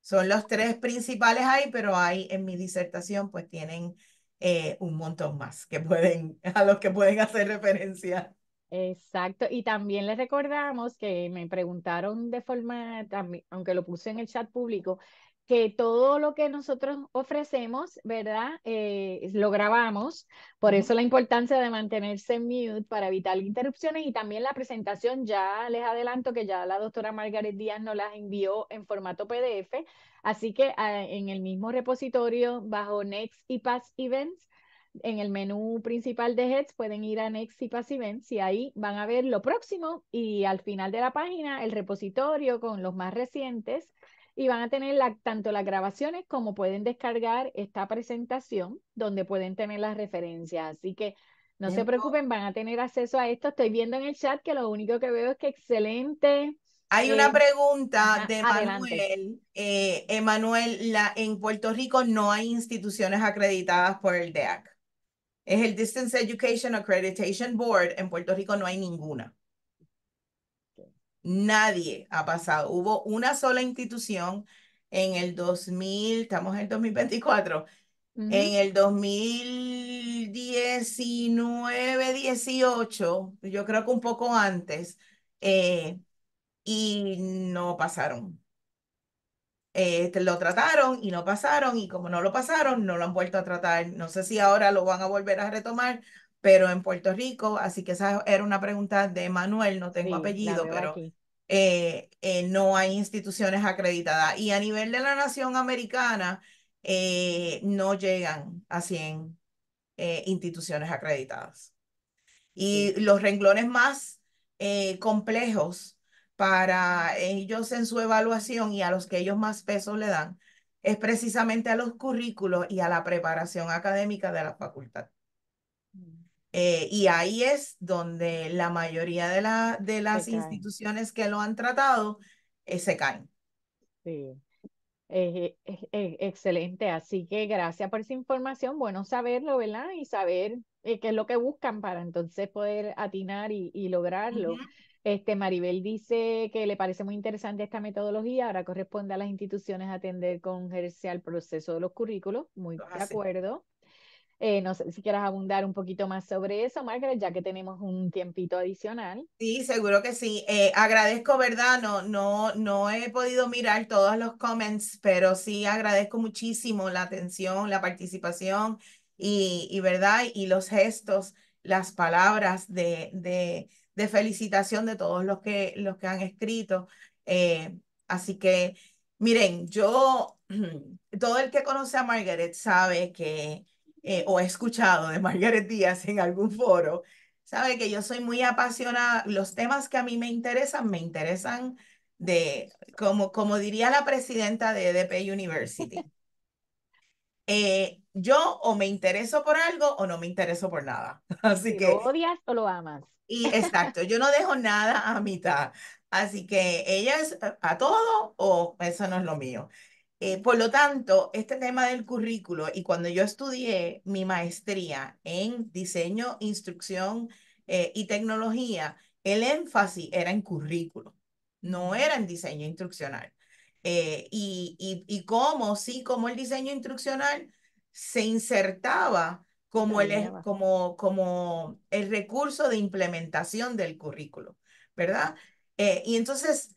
Son los tres principales ahí, pero ahí en mi disertación pues tienen eh, un montón más que pueden, *laughs* a los que pueden hacer referencia. Exacto, y también les recordamos que me preguntaron de forma, aunque lo puse en el chat público, que todo lo que nosotros ofrecemos, ¿verdad? Eh, lo grabamos, por eso la importancia de mantenerse en mute para evitar interrupciones y también la presentación, ya les adelanto que ya la doctora Margaret Díaz nos las envió en formato PDF, así que ah, en el mismo repositorio bajo Next y Past Events, en el menú principal de Heads pueden ir a Next y Past Events y ahí van a ver lo próximo y al final de la página el repositorio con los más recientes y van a tener tanto las grabaciones como pueden descargar esta presentación donde pueden tener las referencias. Así que no se preocupen, van a tener acceso a esto. Estoy viendo en el chat que lo único que veo es que excelente. Hay una eh, pregunta de Manuel. Eh, Manuel, en Puerto Rico no hay instituciones acreditadas por el DEAC. Es el Distance Education Accreditation Board. En Puerto Rico no hay ninguna. Nadie ha pasado. Hubo una sola institución en el 2000, estamos en el 2024, en el 2019, 18, yo creo que un poco antes, eh, y no pasaron. Este, lo trataron y no pasaron, y como no lo pasaron, no lo han vuelto a tratar. No sé si ahora lo van a volver a retomar, pero en Puerto Rico, así que esa era una pregunta de Manuel, no tengo apellido, pero eh, eh, no hay instituciones acreditadas. Y a nivel de la nación americana, eh, no llegan a 100 instituciones acreditadas. Y los renglones más complejos para ellos en su evaluación y a los que ellos más peso le dan es precisamente a los currículos y a la preparación académica de la facultad. Eh, y ahí es donde la mayoría de, la, de las instituciones que lo han tratado eh, se caen. Sí. excelente, así que gracias por esa información. Bueno saberlo, ¿verdad? Y saber eh, qué es lo que buscan para entonces poder atinar y, lograrlo. Este Maribel dice que le parece muy interesante esta metodología. Ahora corresponde a las instituciones atender con al proceso de los currículos. Muy de acuerdo. Eh, no sé si quieres abundar un poquito más sobre eso, Margaret, ya que tenemos un tiempito adicional. Sí, seguro que sí. Eh, agradezco, ¿verdad? No, no, no he podido mirar todos los comments, pero sí agradezco muchísimo la atención, la participación y, ¿verdad? Y los gestos, las palabras de, de, felicitación de todos los que, los que han escrito. Eh, así que, miren, yo, *clears throat* todo el que conoce a Margaret sabe que eh, o he escuchado de Margaret Díaz en algún foro, sabe que yo soy muy apasionada, los temas que a mí me interesan, me interesan de, como, como diría la presidenta de EDP University. *laughs* Eh, yo o me intereso por algo o no me intereso por nada. *laughs* Así que... ¿Lo odias o lo amas? Y exacto, yo no dejo nada a mitad. Así que ella es a todo o eso no es lo mío. Eh, por lo tanto, este tema del currículo y cuando yo estudié mi maestría en diseño, instrucción eh, y tecnología, el énfasis era en currículo, no era en diseño instruccional. Eh, y, y, cómo, sí, cómo el diseño instruccional se insertaba como el, como, como el recurso de implementación del currículo, ¿verdad? y entonces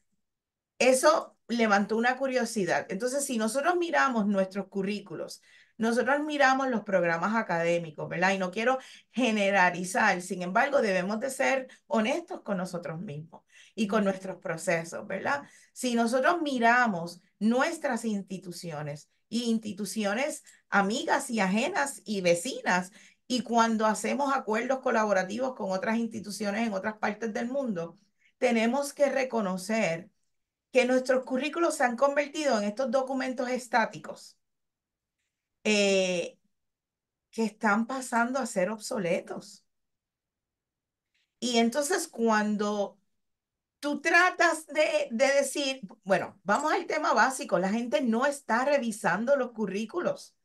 eso levantó una curiosidad. Entonces, si nosotros miramos nuestros currículos, nosotros miramos los programas académicos, ¿verdad? Y no quiero generalizar, sin embargo, debemos de ser honestos con nosotros mismos y con nuestros procesos, ¿verdad? Si nosotros miramos nuestras instituciones y instituciones amigas y ajenas y vecinas, y cuando hacemos acuerdos colaborativos con otras instituciones en otras partes del mundo, tenemos que reconocer que nuestros currículos se han convertido en estos documentos estáticos eh, que están pasando a ser obsoletos. Y entonces cuando tú tratas de, decir, bueno, vamos al tema básico, la gente no está revisando los currículos.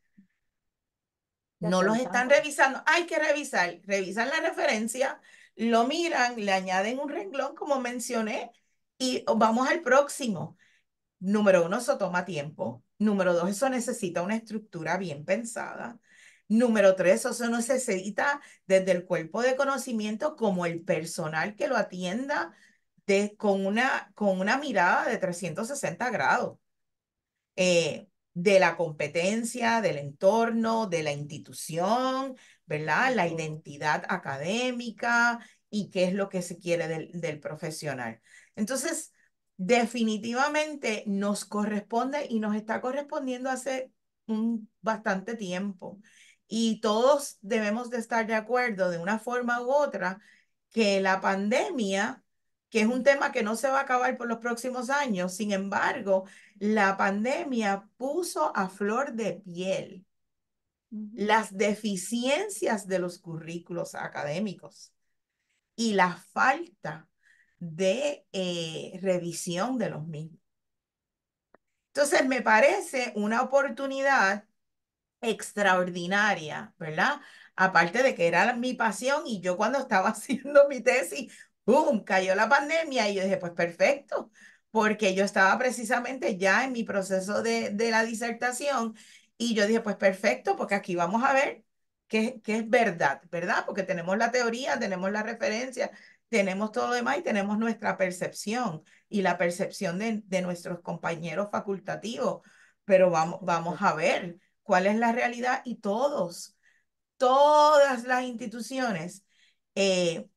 no los están revisando, hay que revisar, revisan la referencia, lo miran, le añaden un renglón, como mencioné, y vamos al próximo. Número uno, eso toma tiempo. Número dos, eso necesita una estructura bien pensada. Número tres, eso se necesita desde el cuerpo de conocimiento como el personal que lo atienda de, con, una, con una mirada de 360 grados. Eh, de la competencia, del entorno, de la institución, ¿verdad? La identidad académica y qué es lo que se quiere del, del profesional. Entonces, definitivamente nos corresponde y nos está correspondiendo hace un bastante tiempo. Y todos debemos de estar de acuerdo de una forma u otra que la pandemia, que es un tema que no se va a acabar por los próximos años, sin embargo, la pandemia puso a flor de piel las deficiencias de los currículos académicos y la falta de eh, revisión de los mismos. Entonces, me parece una oportunidad extraordinaria, ¿verdad? Aparte de que era mi pasión y yo cuando estaba *laughs* haciendo mi tesis, ¡boom!, cayó la pandemia y yo dije, pues perfecto, porque yo estaba precisamente ya en mi proceso de, la disertación y yo dije, pues perfecto, porque aquí vamos a ver qué, qué es verdad, ¿verdad? Porque tenemos la teoría, tenemos la referencia, tenemos todo lo demás y tenemos nuestra percepción y la percepción de, nuestros compañeros facultativos, pero vamos, vamos a ver cuál es la realidad y todos, todas las instituciones, eh,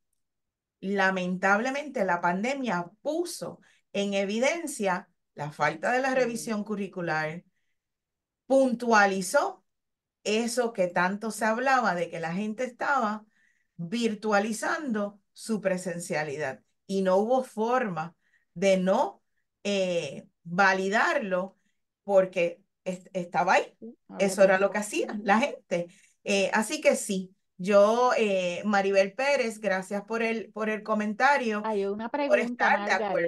lamentablemente la pandemia puso en evidencia la falta de la revisión curricular, puntualizó eso que tanto se hablaba de que la gente estaba virtualizando su presencialidad. Y no hubo forma de no eh, validarlo porque estaba ahí. Eso era lo que hacía la gente. Eh, así que sí, yo, eh, Maribel Pérez, gracias por el, por el comentario. Hay una pregunta. Por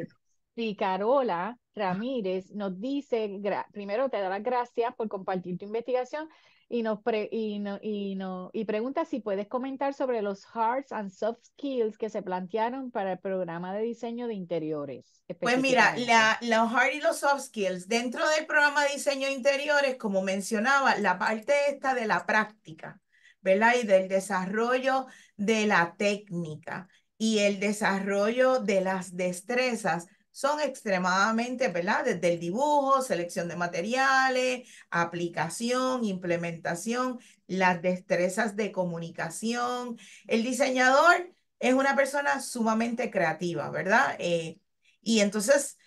Carola Ramírez nos dice, primero te da las gracias por compartir tu investigación y nos y no, y no, y pregunta si puedes comentar sobre los hard and soft skills que se plantearon para el programa de diseño de interiores. Pues mira, la, los hard y los soft skills dentro del programa de diseño de interiores, como mencionaba, la parte esta de la práctica, ¿verdad? Y del desarrollo de la técnica y el desarrollo de las destrezas son extremadamente, ¿verdad? Desde el dibujo, selección de materiales, aplicación, implementación, las destrezas de comunicación. El diseñador es una persona sumamente creativa, ¿verdad? Eh, y entonces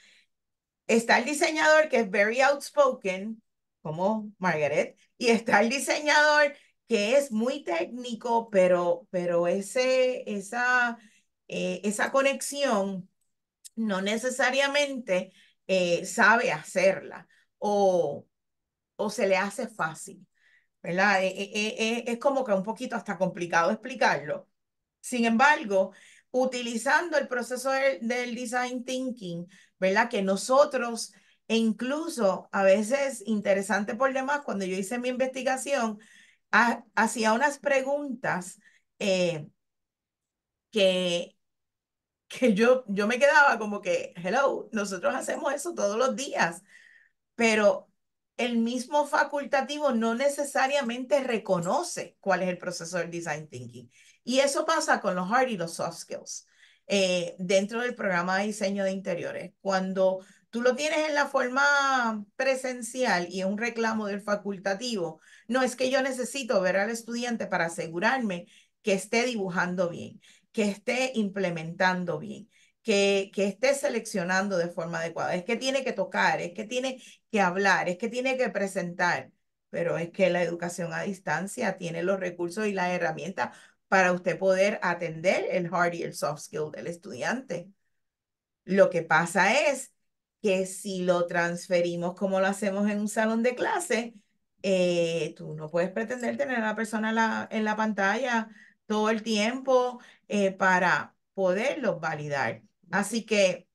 está el diseñador que es very outspoken, como Margaret, y está el diseñador que es muy técnico, pero, pero ese, esa, eh, esa conexión no necesariamente eh, sabe hacerla o, o se le hace fácil, ¿verdad? E, e, e, es como que un poquito hasta complicado explicarlo. Sin embargo, utilizando el proceso del, design thinking, ¿verdad? Que nosotros, e incluso a veces, interesante por demás, cuando yo hice mi investigación, hacía unas preguntas eh, que que yo, yo me quedaba como que, hello, nosotros hacemos eso todos los días, pero el mismo facultativo no necesariamente reconoce cuál es el proceso del design thinking. Y eso pasa con los hard y los soft skills eh, dentro del programa de diseño de interiores. Cuando tú lo tienes en la forma presencial y es un reclamo del facultativo, no es que yo necesito ver al estudiante para asegurarme que esté dibujando bien que esté implementando bien, que, que esté seleccionando de forma adecuada. Es que tiene que tocar, es que tiene que hablar, es que tiene que presentar, pero es que la educación a distancia tiene los recursos y las herramientas para usted poder atender el hard y el soft skill del estudiante. Lo que pasa es que si lo transferimos como lo hacemos en un salón de clase, eh, tú no puedes pretender tener a la persona en la pantalla todo el tiempo eh, para poderlos validar. Así que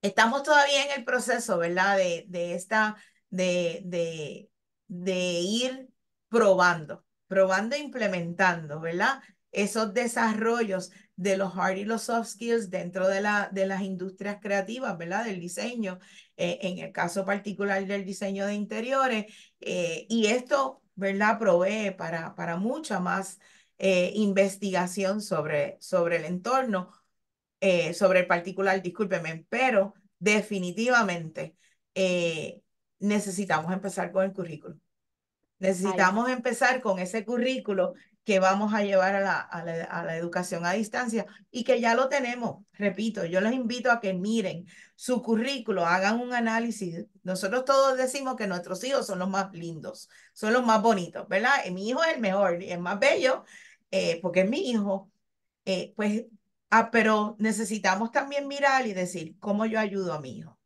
estamos todavía en el proceso, ¿verdad? De, de esta, de, de, de ir probando, probando e implementando, ¿verdad? Esos desarrollos de los hard y los soft skills dentro de, la, de las industrias creativas, ¿verdad? Del diseño, eh, en el caso particular del diseño de interiores. Eh, y esto, ¿verdad? Provee para, para mucha más eh, investigación sobre, sobre el entorno, eh, sobre el particular, discúlpeme, pero definitivamente eh, necesitamos empezar con el currículo. Necesitamos empezar con ese currículo que vamos a llevar a la, a, la, educación a distancia y que ya lo tenemos. Repito, yo les invito a que miren su currículo, hagan un análisis. Nosotros todos decimos que nuestros hijos son los más lindos, son los más bonitos, ¿verdad? mi hijo es el mejor, es más bello, eh, porque mi hijo, eh, pues, ah, pero necesitamos también mirar y decir, ¿cómo yo ayudo a mi hijo?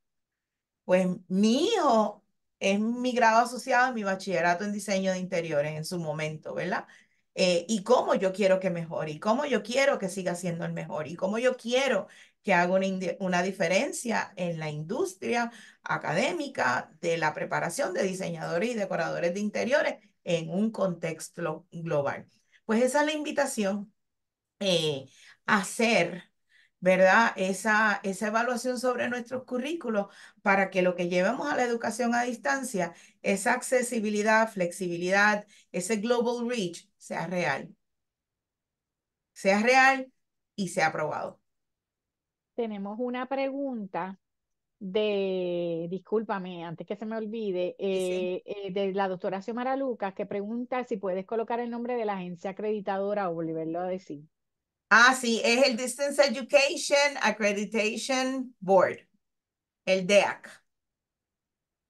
Pues mi hijo es mi grado asociado a mi bachillerato en diseño de interiores en su momento, ¿verdad? Eh, y cómo yo quiero que mejore, y cómo yo quiero que siga siendo el mejor, y cómo yo quiero que haga una, una diferencia en la industria académica de la preparación de diseñadores y decoradores de interiores en un contexto global. Pues esa es la invitación, eh, hacer, ¿verdad? Esa, esa evaluación sobre nuestros currículos para que lo que llevemos a la educación a distancia, esa accesibilidad, flexibilidad, ese global reach, sea real. Sea real y sea aprobado. Tenemos una pregunta de, discúlpame, antes que se me olvide, eh, eh, de la doctora Xiomara Lucas, que pregunta si puedes colocar el nombre de la agencia acreditadora o volverlo a decir. Ah, sí, es el Distance Education Accreditation Board, el DEAC.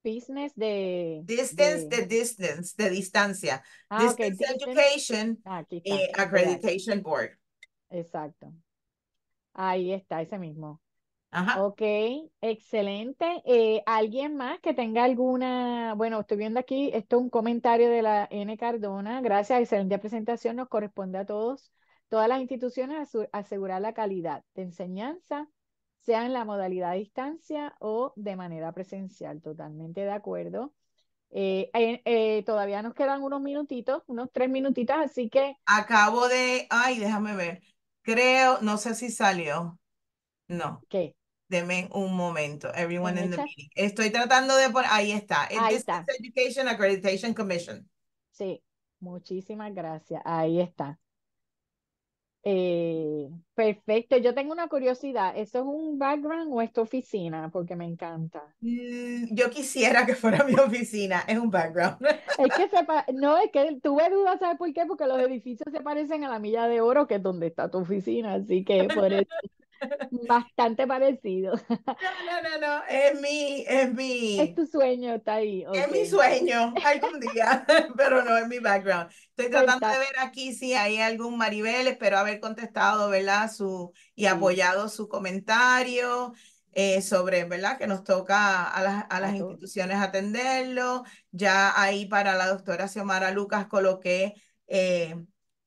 Business de... Distance de, distance, de distancia. Ah, distance Education eh, Accreditation Board. Exacto. Ahí está, ese mismo. Ok, excelente. Eh, ¿Alguien más que tenga alguna? Bueno, estoy viendo aquí, esto es un comentario de la N. Cardona. Gracias, excelente presentación. Nos corresponde a todos, todas las instituciones, asegurar la calidad de enseñanza, sea en la modalidad a distancia o de manera presencial. Totalmente de acuerdo. Eh, eh, todavía nos quedan unos minutitos, unos tres minutitos, así que... Acabo de... Ay, déjame ver. Creo, no sé si salió. No. ¿Qué? Deme un momento, everyone in the meeting. Estoy tratando de poner, ahí está. Ahí Education Accreditation Commission. Sí, muchísimas gracias. Ahí está. Eh, perfecto, yo tengo una curiosidad, ¿eso es un background o es tu oficina? Porque me encanta. Mm, yo quisiera que fuera mi oficina, es un background. *laughs* Es que sepa, no, es que tuve dudas, ¿sabes por qué? Porque los edificios se parecen a la milla de oro, que es donde está tu oficina, así que por eso. Bastante parecido. *laughs* No, no, no, no, es mi, es mi. Es tu sueño, está ahí. Es mi sueño, algún día, *laughs* pero no es mi background. Estoy tratando de ver aquí si hay algún Maribel, espero haber contestado, ¿verdad? Su, y apoyado su comentario. Eh, sobre, ¿verdad? Que nos toca a las, a las instituciones atenderlo. Ya ahí para la doctora Xiomara Lucas coloqué eh,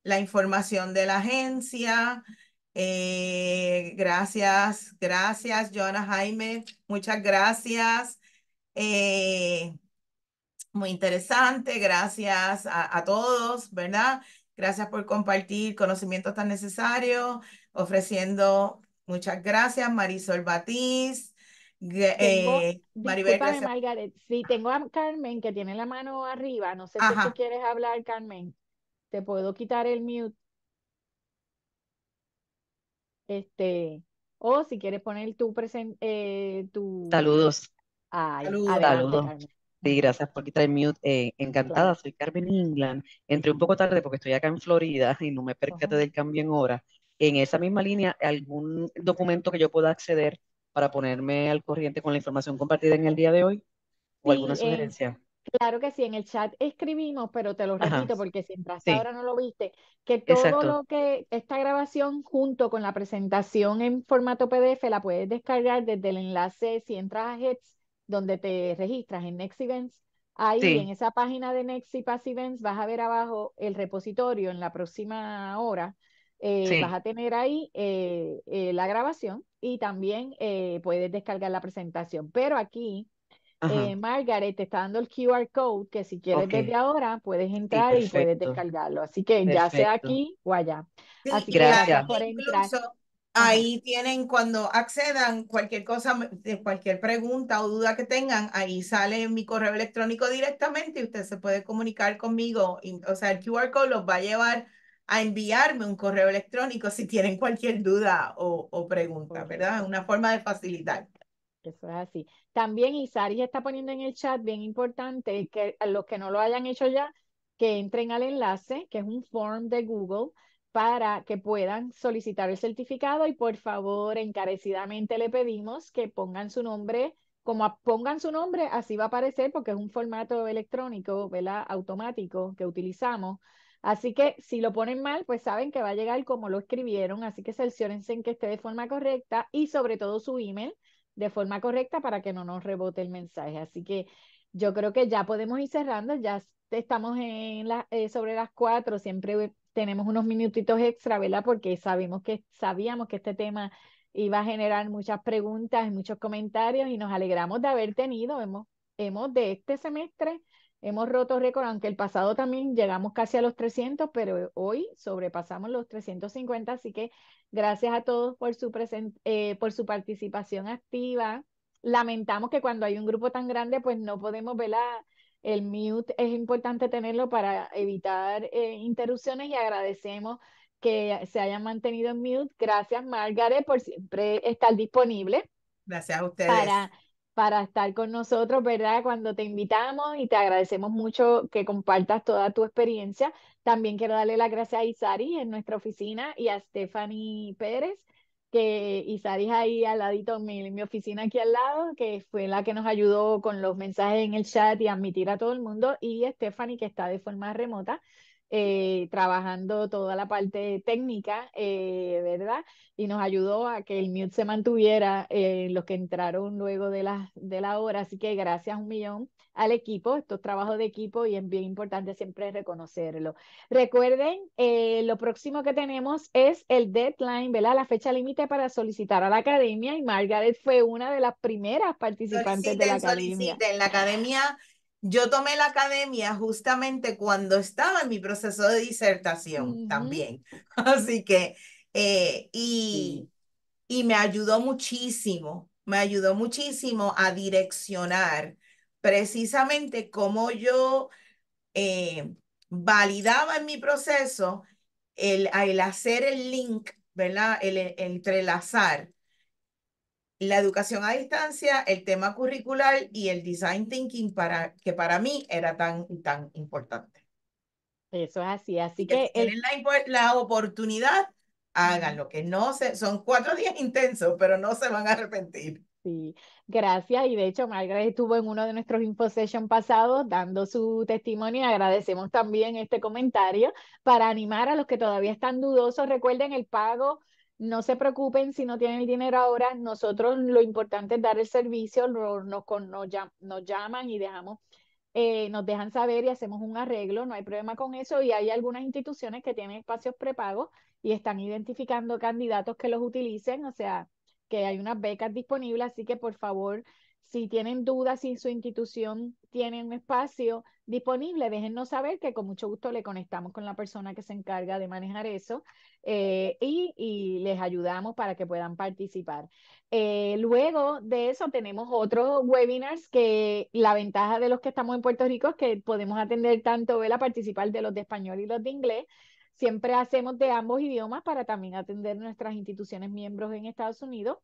la información de la agencia. Eh, gracias, gracias, Joana Jaime, muchas gracias. Eh, muy interesante, gracias a, todos, ¿verdad? Gracias por compartir conocimientos tan necesarios, ofreciendo muchas gracias, Marisol Batiz. Eh, Maribel, Margaret, sí, tengo a Carmen que tiene la mano arriba, no sé Ajá. si quieres hablar, Carmen. Te puedo quitar el mute. Este, o si quieres poner tu presente, eh, tu... Saludos. Saludos. gracias por quitar el eh, mute. encantada, soy Carmen England. Entré un poco tarde porque estoy acá en Florida y no me percaté del cambio en hora. En esa misma línea, ¿algún documento que yo pueda acceder para ponerme al corriente con la información compartida en el día de hoy? ¿O alguna eh, sugerencia? Claro que sí, en el chat escribimos, pero te lo repito porque si entras ahora no lo viste, que todo lo que esta grabación junto con la presentación en formato PDF la puedes descargar desde el enlace si entras a Heads donde te registras en Next Events. Ahí en esa página de Next y Pass Events vas a ver abajo el repositorio en la próxima hora. Eh, vas a tener ahí eh, eh, la grabación y también puedes descargar la presentación. Pero aquí eh, Margaret te está dando el QR code que si quieres desde ahora puedes entrar y puedes descargarlo. Así que ya sea aquí o allá. gracias. ahí tienen cuando accedan cualquier cosa, cualquier pregunta o duda que tengan, ahí sale mi correo electrónico directamente y usted se puede comunicar conmigo. O sea, el QR code los va a llevar a enviarme un correo electrónico si tienen cualquier duda o, o pregunta, ¿verdad? una forma de facilitar. Eso es así. También isari está poniendo en el chat, bien importante, que los que no lo hayan hecho ya, que entren al enlace, que es un form de Google, para que puedan solicitar el certificado y por favor, encarecidamente le pedimos que pongan su nombre, como pongan su nombre, así va a aparecer porque es un formato electrónico, ¿verdad? Automático que utilizamos. Así que si lo ponen mal, pues saben que va a llegar como lo escribieron, así que cerciórense en que esté de forma correcta y sobre todo su email, de forma correcta para que no nos rebote el mensaje. Así que yo creo que ya podemos ir cerrando, ya estamos en la, eh, sobre las cuatro, siempre tenemos unos minutitos extra, ¿verdad? Porque sabemos que, sabíamos que este tema iba a generar muchas preguntas y muchos comentarios y nos alegramos de haber tenido, hemos, hemos de este semestre Hemos roto récord, aunque el pasado también llegamos casi a los 300, pero hoy sobrepasamos los 350, así que gracias a todos por su, eh, por su participación activa. Lamentamos que cuando hay un grupo tan grande, pues no podemos ver El mute es importante tenerlo para evitar eh, interrupciones y agradecemos que se hayan mantenido en mute. Gracias, Margaret, por siempre estar disponible. Gracias a ustedes para estar con nosotros, ¿verdad? Cuando te invitamos y te agradecemos mucho que compartas toda tu experiencia. También quiero darle las gracias a Isari en nuestra oficina y a Stephanie Pérez, que Isari es ahí al ladito, mi, mi oficina aquí al lado, que fue la que nos ayudó con los mensajes en el chat y admitir a todo el mundo, y Stephanie que está de forma remota. Eh, trabajando toda la parte técnica, eh, ¿verdad? Y nos ayudó a que el mute se mantuviera en eh, los que entraron luego de la, de la hora. Así que gracias un millón al equipo, estos trabajos de equipo y es bien importante siempre reconocerlo. Recuerden, lo próximo que tenemos es el deadline, ¿verdad? La fecha límite para solicitar a la academia y Margaret fue una de las primeras participantes de La academia yo tomé la academia justamente cuando estaba en mi proceso de disertación también. *laughs* Así que, eh, y, y me ayudó muchísimo, me ayudó muchísimo a direccionar precisamente cómo yo eh, validaba en mi proceso el, el hacer el link, ¿verdad? el entrelazar la educación a distancia, el tema curricular y el design thinking para, que para mí era tan tan importante. Eso es así, así que... en la, la, oportunidad, háganlo, que no son cuatro *laughs* días intensos, pero no se van a arrepentir. Sí, gracias. Y de hecho, Margaret estuvo en uno de nuestros InfoSession pasados dando su testimonio agradecemos también este comentario para animar a los que todavía están dudosos. Recuerden el pago no se preocupen si no tienen el dinero ahora. Nosotros lo importante es dar el servicio, nos, nos, nos llaman y dejamos, eh, nos dejan saber y hacemos un arreglo. No hay problema con eso. Y hay algunas instituciones que tienen espacios prepagos y están identificando candidatos que los utilicen. O sea, que hay unas becas disponibles, así que por favor si tienen dudas, si su institución tiene un espacio disponible, déjenos saber que con mucho gusto le conectamos con la persona que se encarga de manejar eso eh, y, les ayudamos para que puedan participar. Eh, luego de eso tenemos otros webinars que la ventaja de los que estamos en Puerto Rico es que podemos atender tanto, la participar de los de español y los de inglés siempre hacemos de ambos idiomas para también atender nuestras instituciones miembros en Estados Unidos.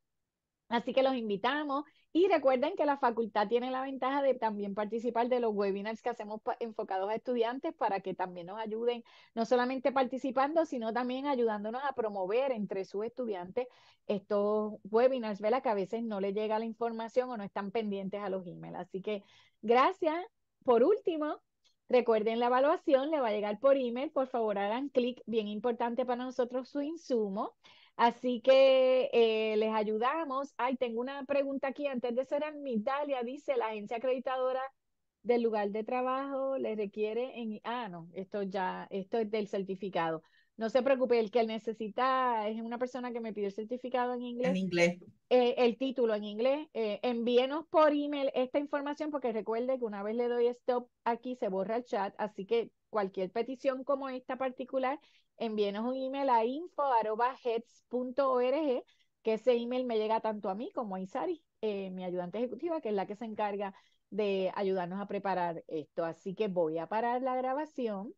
Así que los invitamos y recuerden que la facultad tiene la ventaja de también participar de los webinars que hacemos enfocados a estudiantes para que también nos ayuden, no solamente participando, sino también ayudándonos a promover entre sus estudiantes estos webinars, ¿verdad? Que a veces no les llega la información o no están pendientes a los emails. Así que gracias. Por último, Recuerden la evaluación, le va a llegar por email. Por favor, hagan clic, bien importante para nosotros, su insumo. Así que eh, les ayudamos. Ay, tengo una pregunta aquí antes de ser en Italia, Dice, la agencia acreditadora del lugar de trabajo le requiere en... Ah, no, esto ya, esto es del certificado. No se preocupe, el que necesita es una persona que me pidió el certificado en inglés. En inglés. Eh, el título en inglés. Eh, envíenos por email esta información porque recuerde que una vez le doy stop aquí se borra el chat, así que cualquier petición como esta particular envíenos un email a info.heads.org, que ese email me llega tanto a mí como a Isari, eh, mi ayudante ejecutiva, que es la que se encarga de ayudarnos a preparar esto. Así que voy a parar la grabación